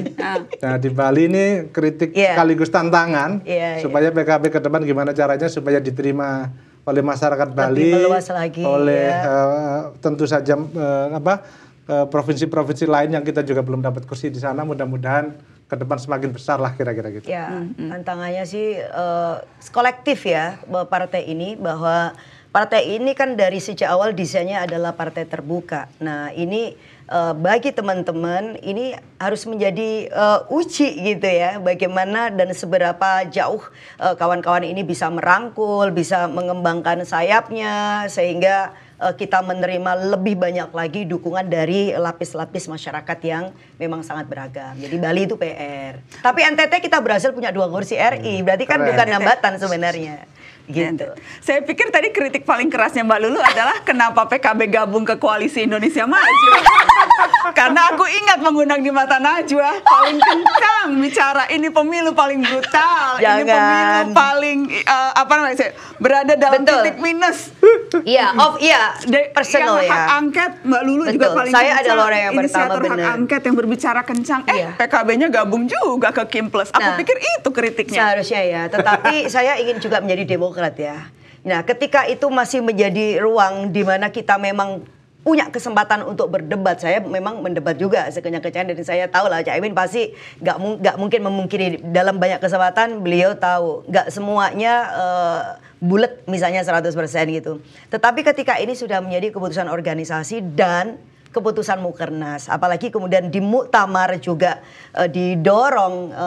Ah. nah, di Bali ini kritik yeah. sekaligus tantangan yeah, iya. supaya PKB ke depan gimana caranya supaya diterima oleh masyarakat Lebih Bali, lagi, oleh ya. uh, tentu saja uh, apa provinsi-provinsi uh, lain yang kita juga belum dapat kursi di sana mudah-mudahan ke depan semakin besar lah kira-kira gitu. Ya, hmm. hmm. tantangannya sih uh, kolektif ya partai ini bahwa partai ini kan dari sejak awal desainnya adalah partai terbuka. Nah, ini uh, bagi teman-teman ini harus menjadi uh, uji gitu ya bagaimana dan seberapa jauh kawan-kawan uh, kawan -kawan ini bisa merangkul, bisa mengembangkan sayapnya sehingga uh, kita menerima lebih banyak lagi dukungan dari lapis-lapis masyarakat yang memang sangat beragam. Jadi Bali itu PR. Tapi NTT kita berhasil punya dua kursi RI, hmm, berarti kan Keren. bukan hambatan sebenarnya gitu. Saya pikir tadi kritik paling kerasnya Mbak Lulu adalah kenapa PKB gabung ke koalisi Indonesia Maju. Karena aku ingat mengundang di mata Najwa paling kencang bicara ini pemilu paling brutal, Jangan. ini pemilu paling uh, apa namanya berada dalam Betul. titik minus. Iya, of iya personal yang ya. Hak angket Mbak Lulu Betul. juga paling Saya kencang. ada orang yang pertama benar. hak angket yang berbicara kencang. Eh, iya. PKB-nya gabung juga ke Kim Plus. Aku nah, pikir itu kritiknya. Seharusnya ya, tetapi saya ingin juga menjadi demokrat ya. Nah, ketika itu masih menjadi ruang di mana kita memang punya kesempatan untuk berdebat. Saya memang mendebat juga sekenyang-kenyang dan saya tahu lah Caimin pasti nggak mungkin memungkiri dalam banyak kesempatan beliau tahu nggak semuanya uh, bulat misalnya 100% gitu. Tetapi ketika ini sudah menjadi keputusan organisasi dan keputusan mukernas, apalagi kemudian di muktamar juga e, didorong e,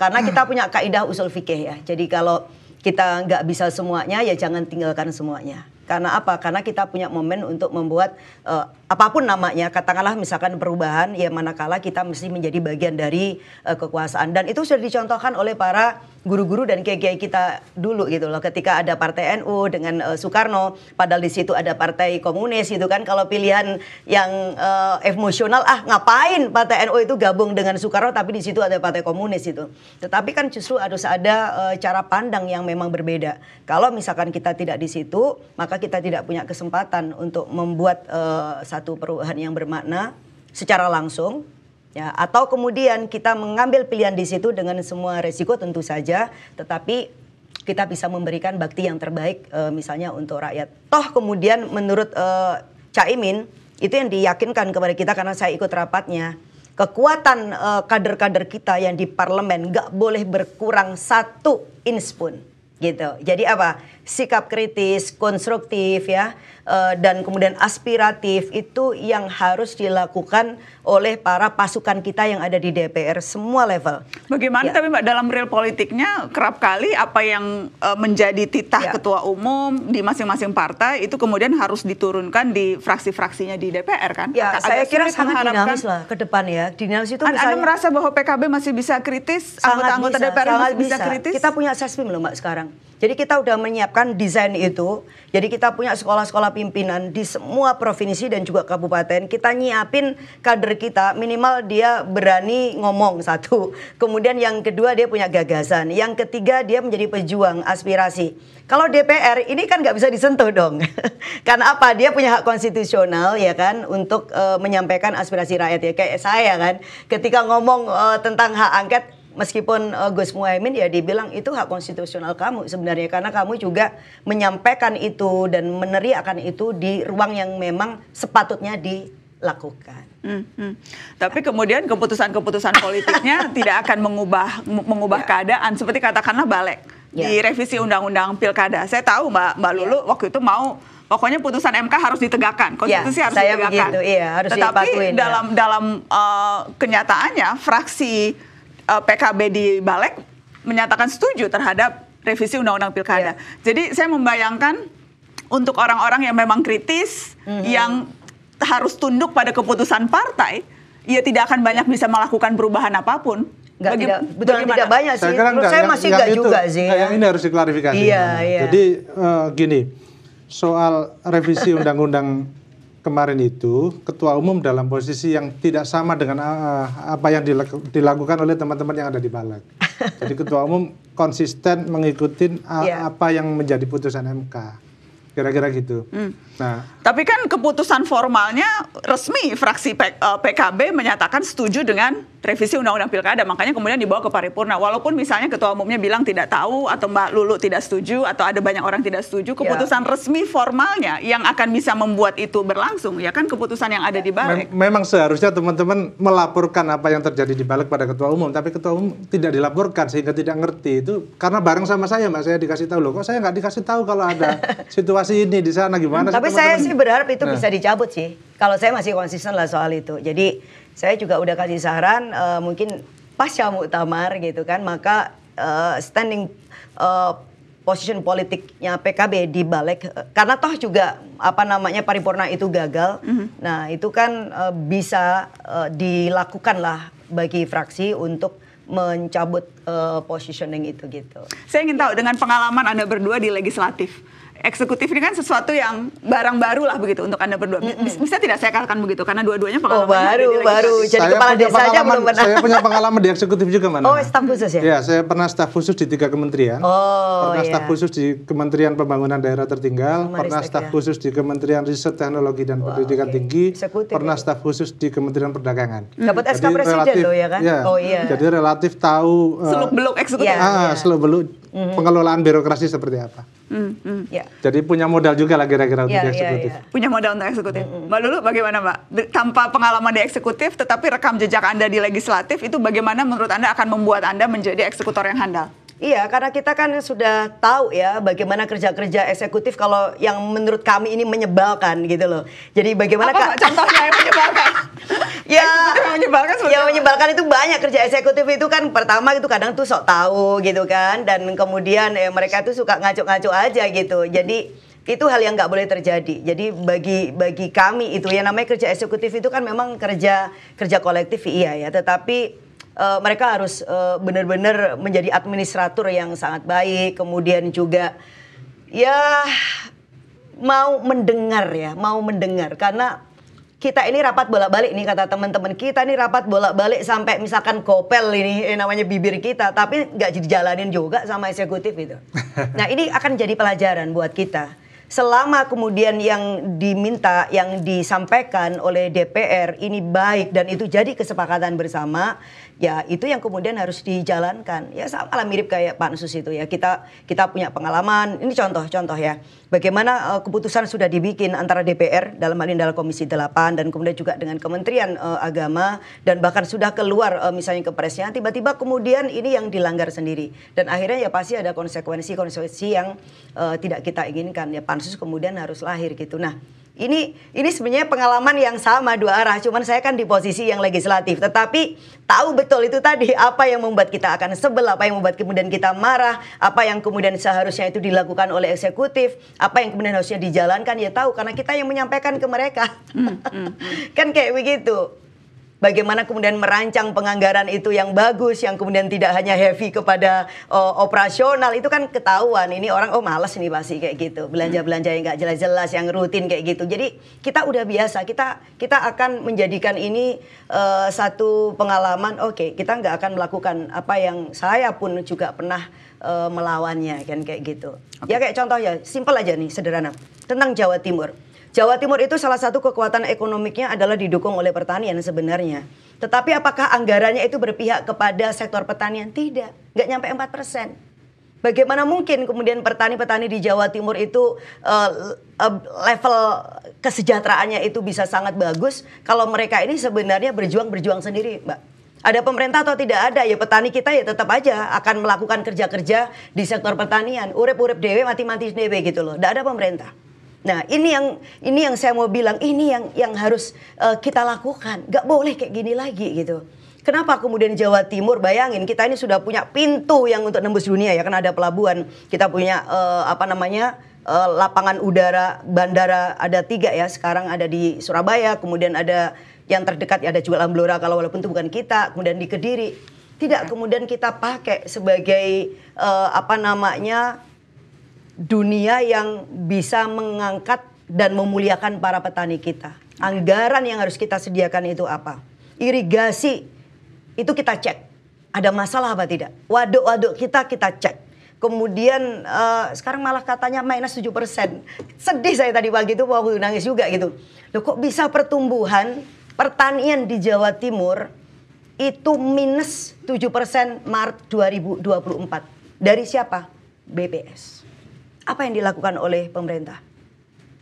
karena kita punya kaidah usul fikih ya. Jadi kalau kita nggak bisa semuanya ya jangan tinggalkan semuanya. Karena apa? Karena kita punya momen untuk membuat uh, apapun namanya katakanlah misalkan perubahan ya manakala kita mesti menjadi bagian dari uh, kekuasaan dan itu sudah dicontohkan oleh para guru-guru dan kiai-kiai kita dulu gitu loh ketika ada partai NU dengan uh, Soekarno padahal di situ ada partai komunis gitu kan kalau pilihan yang uh, emosional ah ngapain partai NU itu gabung dengan Soekarno tapi di situ ada partai komunis itu tetapi kan justru harus ada uh, cara pandang yang memang berbeda kalau misalkan kita tidak di situ maka kita tidak punya kesempatan untuk membuat uh, satu perubahan yang bermakna secara langsung ya atau kemudian kita mengambil pilihan di situ dengan semua resiko tentu saja tetapi kita bisa memberikan bakti yang terbaik e, misalnya untuk rakyat toh kemudian menurut e, Caimin itu yang diyakinkan kepada kita karena saya ikut rapatnya kekuatan eh, kader-kader uh, kita yang di parlemen nggak boleh berkurang satu inch pun gitu. Jadi apa? Sikap kritis, konstruktif ya eh, dan kemudian aspiratif itu yang harus dilakukan oleh para pasukan kita yang ada di DPR semua level. Bagaimana ya. tapi Mbak dalam real politiknya kerap kali apa yang eh, menjadi titah ya. ketua umum di masing-masing partai itu kemudian harus diturunkan di fraksi-fraksinya di DPR kan? Ya, Agak saya kira sangat dinamis lah ke depan ya. Dinamis itu misalnya, Anda merasa bahwa PKB masih bisa kritis, anggota-anggota DPR sangat masih bisa, bisa kritis? Kita punya assessment loh Mbak sekarang jadi kita udah menyiapkan desain itu. Jadi kita punya sekolah-sekolah pimpinan di semua provinsi dan juga kabupaten. Kita nyiapin kader kita minimal dia berani ngomong satu. Kemudian yang kedua dia punya gagasan. Yang ketiga dia menjadi pejuang aspirasi. Kalau DPR ini kan nggak bisa disentuh dong. Karena apa? Dia punya hak konstitusional ya kan untuk e, menyampaikan aspirasi rakyat ya kayak saya kan. Ketika ngomong e, tentang hak angket meskipun uh, Gus Muhaymin ya dibilang itu hak konstitusional kamu sebenarnya karena kamu juga menyampaikan itu dan meneriakan itu di ruang yang memang sepatutnya dilakukan. Hmm, hmm. Tapi kemudian keputusan-keputusan politiknya tidak akan mengubah mengubah yeah. keadaan seperti katakanlah balik yeah. di ya. revisi undang-undang pilkada. Saya tahu Mbak Mbak ya. Lulu yeah. waktu itu mau pokoknya putusan MK harus ditegakkan, ya, konstitusi yeah, harus saya ditegakkan. Begitu, iya, harus Tetapi dipatuin, dalam ya. dalam uh, kenyataannya fraksi uh, eh, PKB di Balek menyatakan setuju terhadap revisi undang-undang pilkada. Yeah. Jadi saya membayangkan untuk orang-orang yang memang kritis, mm-hmm. yang harus tunduk pada keputusan partai, ia tidak akan banyak bisa melakukan perubahan apapun. Gak, Bagi, tidak, betul bagaimana? tidak banyak sih. Saya, kira enggak, saya masih enggak, enggak itu. juga sih. Nah, yang ini harus diklarifikasi. Iya, nah, iya. Jadi uh, gini, soal revisi undang-undang kemarin itu ketua umum dalam posisi yang tidak sama dengan uh, apa yang dilakukan oleh teman-teman yang ada di balik. Jadi ketua umum konsisten mengikuti yeah. Iya. apa yang menjadi putusan MK. Kira-kira gitu. Hmm. Nah, tapi kan keputusan formalnya resmi fraksi PKB eh, menyatakan setuju dengan revisi undang-undang pilkada makanya kemudian dibawa ke paripurna walaupun misalnya ketua umumnya bilang tidak tahu atau Mbak Lulu tidak setuju atau ada banyak orang tidak setuju ya. keputusan ya. resmi formalnya yang akan bisa membuat itu berlangsung ya kan keputusan yang ada di balik Mem memang seharusnya teman-teman melaporkan apa yang terjadi di balik pada ketua umum tapi ketua umum tidak dilaporkan sehingga tidak ngerti itu karena bareng sama saya Mbak saya dikasih tahu loh kok saya nggak dikasih tahu kalau ada situasi ini di sana gimana hmm, sih, tapi teman -teman? saya sih berharap itu nah. bisa dicabut sih kalau saya masih konsisten lah soal itu jadi saya juga udah kasih saran uh, mungkin pasca muktamar gitu kan maka uh, standing uh, position politiknya PKB di balik uh, karena toh juga apa namanya paripurna itu gagal. Mm -hmm. Nah, itu kan uh, bisa uh, dilakukan lah bagi fraksi untuk mencabut uh, positioning itu gitu. Saya ingin tahu ya. dengan pengalaman Anda berdua di legislatif eksekutif ini kan sesuatu yang barang baru lah begitu untuk anda berdua. Bisa tidak saya katakan begitu karena dua-duanya oh, pengalaman oh, baru baru. Jadi saya kepala desa aja belum pernah. Saya punya pengalaman di eksekutif juga mana? Oh staf khusus ya? Iya saya pernah staf khusus di tiga kementerian. Oh Pernah iya. staf khusus di Kementerian Pembangunan Daerah Tertinggal. pernah staf ya. khusus di Kementerian Riset Teknologi dan wow, Pendidikan okay. Tinggi. Eksekutif, pernah ya. staf khusus di Kementerian Perdagangan. Dapat SK presiden loh ya kan? Ya, oh iya. Jadi relatif tahu. Uh, eh, seluk beluk eksekutif. Iya, ah, ya. seluk beluk mm-hmm. pengelolaan birokrasi seperti apa. Hmm, hmm. Yeah. Jadi punya modal juga lah kira-kira yeah, untuk ya, ya, eksekutif. Yeah, Punya modal untuk eksekutif. Mm, -hmm. Mbak Lulu bagaimana Mbak? Tanpa pengalaman di eksekutif tetapi rekam jejak Anda di legislatif itu bagaimana menurut Anda akan membuat Anda menjadi eksekutor yang handal? Iya, karena kita kan sudah tahu ya bagaimana kerja-kerja eksekutif kalau yang menurut kami ini menyebalkan gitu loh. Jadi bagaimana Apa, contohnya yang menyebalkan? ya, yang menyebalkan Yang menyebalkan itu banyak kerja eksekutif itu kan pertama itu kadang tuh sok tahu gitu kan dan kemudian eh, mereka tuh suka ngaco-ngaco aja gitu. Jadi itu hal yang nggak boleh terjadi. Jadi bagi bagi kami itu yang namanya kerja eksekutif itu kan memang kerja kerja kolektif iya ya, tetapi uh, mereka harus uh, benar-benar menjadi administrator yang sangat baik, kemudian juga ya mau mendengar ya, mau mendengar karena kita ini rapat bolak-balik nih kata teman-teman kita ini rapat bolak-balik sampai misalkan kopel ini eh, namanya bibir kita tapi nggak dijalanin juga sama eksekutif gitu. Nah ini akan jadi pelajaran buat kita. Selama kemudian yang diminta, yang disampaikan oleh DPR ini baik dan itu jadi kesepakatan bersama, ya itu yang kemudian harus dijalankan ya sama lah mirip kayak pansus itu ya kita kita punya pengalaman ini contoh-contoh ya bagaimana uh, keputusan sudah dibikin antara DPR dalam hal ini dalam Komisi 8 dan kemudian juga dengan Kementerian uh, Agama dan bahkan sudah keluar uh, misalnya kepresnya tiba-tiba kemudian ini yang dilanggar sendiri dan akhirnya ya pasti ada konsekuensi konsekuensi yang uh, tidak kita inginkan ya pansus kemudian harus lahir gitu nah ini ini sebenarnya pengalaman yang sama dua arah cuman saya kan di posisi yang legislatif tetapi tahu betul itu tadi apa yang membuat kita akan sebel apa yang membuat kemudian kita marah apa yang kemudian seharusnya itu dilakukan oleh eksekutif apa yang kemudian harusnya dijalankan ya tahu karena kita yang menyampaikan ke mereka mm, mm, mm. kan kayak begitu bagaimana kemudian merancang penganggaran itu yang bagus yang kemudian tidak hanya heavy kepada uh, operasional itu kan ketahuan ini orang oh males nih pasti kayak gitu belanja-belanja yang nggak jelas-jelas yang rutin kayak gitu jadi kita udah biasa kita kita akan menjadikan ini uh, satu pengalaman oke okay, kita nggak akan melakukan apa yang saya pun juga pernah uh, melawannya kan kayak gitu okay. ya kayak contoh ya simple aja nih sederhana tentang Jawa Timur Jawa Timur itu salah satu kekuatan ekonomiknya adalah didukung oleh pertanian sebenarnya. Tetapi apakah anggarannya itu berpihak kepada sektor pertanian? Tidak, nggak nyampe 4 persen. Bagaimana mungkin kemudian petani-petani di Jawa Timur itu uh, uh, level kesejahteraannya itu bisa sangat bagus kalau mereka ini sebenarnya berjuang-berjuang sendiri, Mbak? ada pemerintah atau tidak ada ya petani kita ya tetap aja akan melakukan kerja-kerja di sektor pertanian urip-urip dewe mati-mati dewe gitu loh tidak ada pemerintah Nah, ini yang ini yang saya mau bilang, ini yang yang harus uh, kita lakukan. Gak boleh kayak gini lagi gitu. Kenapa kemudian Jawa Timur bayangin kita ini sudah punya pintu yang untuk nembus dunia ya kan ada pelabuhan, kita punya uh, apa namanya? Eh, lapangan udara bandara ada tiga ya sekarang ada di Surabaya kemudian ada yang terdekat ya ada juga Amblora kalau walaupun itu bukan kita kemudian di Kediri tidak kemudian kita pakai sebagai uh, apa namanya dunia yang bisa mengangkat dan memuliakan para petani kita. Anggaran yang harus kita sediakan itu apa? Irigasi itu kita cek. Ada masalah apa tidak? Waduk-waduk kita kita cek. Kemudian uh, sekarang malah katanya minus 7%. Sedih saya tadi pagi itu waktu nangis juga gitu. Loh kok bisa pertumbuhan pertanian di Jawa Timur itu minus 7% Maret 2024. Dari siapa? BPS apa yang dilakukan oleh pemerintah?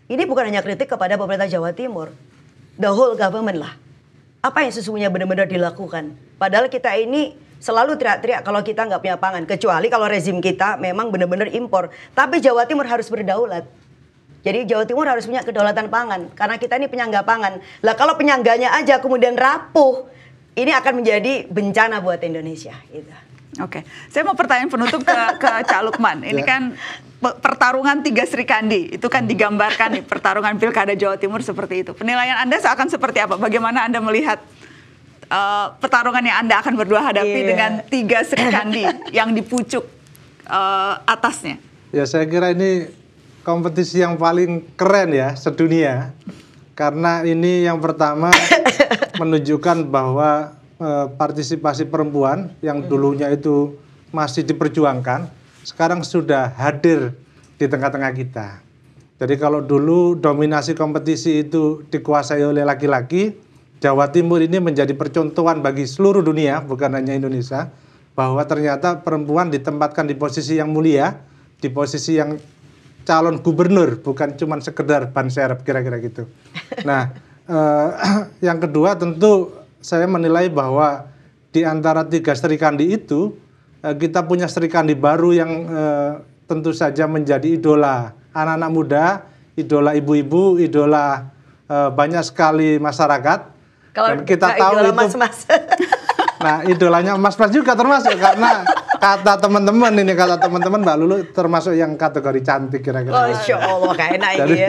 Ini bukan hanya kritik kepada pemerintah Jawa Timur, the whole government lah. Apa yang sesungguhnya benar-benar dilakukan? Padahal kita ini selalu teriak-teriak kalau kita nggak punya pangan, kecuali kalau rezim kita memang benar-benar impor. Tapi Jawa Timur harus berdaulat. Jadi Jawa Timur harus punya kedaulatan pangan karena kita ini penyangga pangan. Lah kalau penyangganya aja kemudian rapuh, ini akan menjadi bencana buat Indonesia. Gitu. Oke, okay. saya mau pertanyaan penutup ke, ke Cak Lukman. Ini yeah. kan pertarungan tiga Sri Kandi itu kan digambarkan nih pertarungan pilkada Jawa Timur seperti itu. Penilaian anda seakan seperti apa? Bagaimana anda melihat uh, pertarungan yang anda akan berdua hadapi yeah. dengan tiga Sri Kandi yang dipucuk uh, atasnya? Ya saya kira ini kompetisi yang paling keren ya sedunia karena ini yang pertama menunjukkan bahwa Eh, partisipasi perempuan yang dulunya itu masih diperjuangkan, sekarang sudah hadir di tengah-tengah kita. Jadi kalau dulu dominasi kompetisi itu dikuasai oleh laki-laki, Jawa Timur ini menjadi percontohan bagi seluruh dunia, bukan hanya Indonesia, bahwa ternyata perempuan ditempatkan di posisi yang mulia, di posisi yang calon gubernur, bukan cuma sekedar ban serep kira-kira gitu. Nah, eh, yang kedua tentu saya menilai bahwa di antara tiga Sri Kandi itu eh, kita punya Sri Kandi baru yang eh, tentu saja menjadi idola anak-anak muda, idola ibu-ibu, idola eh, banyak sekali masyarakat. Kalau Dan kita tahu idola itu. Mas -mas. Nah, idolanya Mas Mas juga termasuk karena kata teman-teman ini kata teman-teman Mbak Lulu termasuk yang kategori cantik kira-kira. Oh, Allah kayak ya.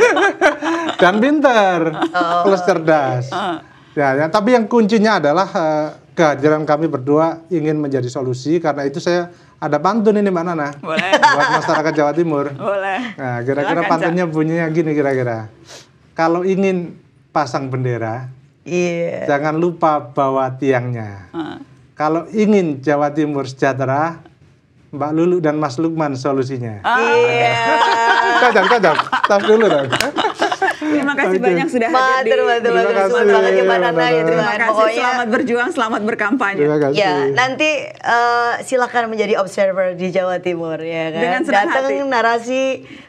Dan pinter, oh. plus cerdas. Oh. Ya, ya, tapi yang kuncinya adalah uh, kehadiran kami berdua ingin menjadi solusi karena itu saya ada pantun ini Mbak Nana. Boleh. Buat masyarakat Jawa Timur. Boleh. Nah, kira-kira pantunnya bunyinya gini kira-kira. Kalau ingin pasang bendera, yeah. jangan lupa bawa tiangnya. Uh. Kalau ingin Jawa Timur sejahtera, Mbak Lulu dan Mas Lukman solusinya. Kacang ah. iya. Yeah. tajam, tajam. dulu dong. Terima kasih okay. banyak sudah hadir di Terima kasih banyak ya Mbak Nana ya terima kasih. Pokoknya, selamat berjuang, selamat berkampanye. Terima kasih. Ya, nanti uh, silakan menjadi observer di Jawa Timur ya kan. Dengan Datang hati. narasi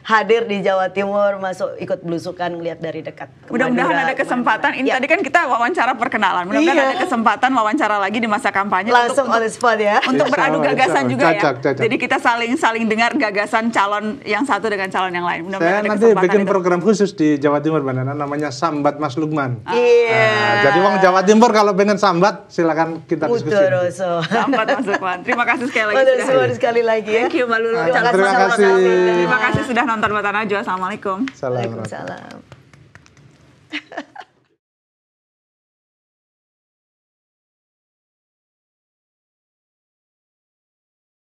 hadir di Jawa Timur, masuk ikut belusukan Melihat dari dekat. Mudah-mudahan ada kesempatan. Ini ya. tadi kan kita wawancara perkenalan. Mudah-mudahan iya. ada kesempatan wawancara lagi di masa kampanye Langsung untuk, on the spot ya. Untuk iya, beradu gagasan juga cacak, ya. Cacak. Jadi kita saling saling dengar gagasan calon yang satu dengan calon yang lain. Mudah-mudahan ada kesempatan. Saya nanti bikin program khusus di Jawa Timur Timur Banana namanya sambat Mas Lukman. Ah. Iya. Yeah. Nah, jadi wong Jawa Timur kalau pengen sambat silakan kita diskusi. Sambat Mas Lukman. Terima kasih sekali lagi. Terima kasih sekali lagi ya. Thank you Mbak Lulu. Nah, terima, kasih. Terima kasih sudah nonton Mata Najwa. Assalamualaikum. Salam. Waalaikumsalam.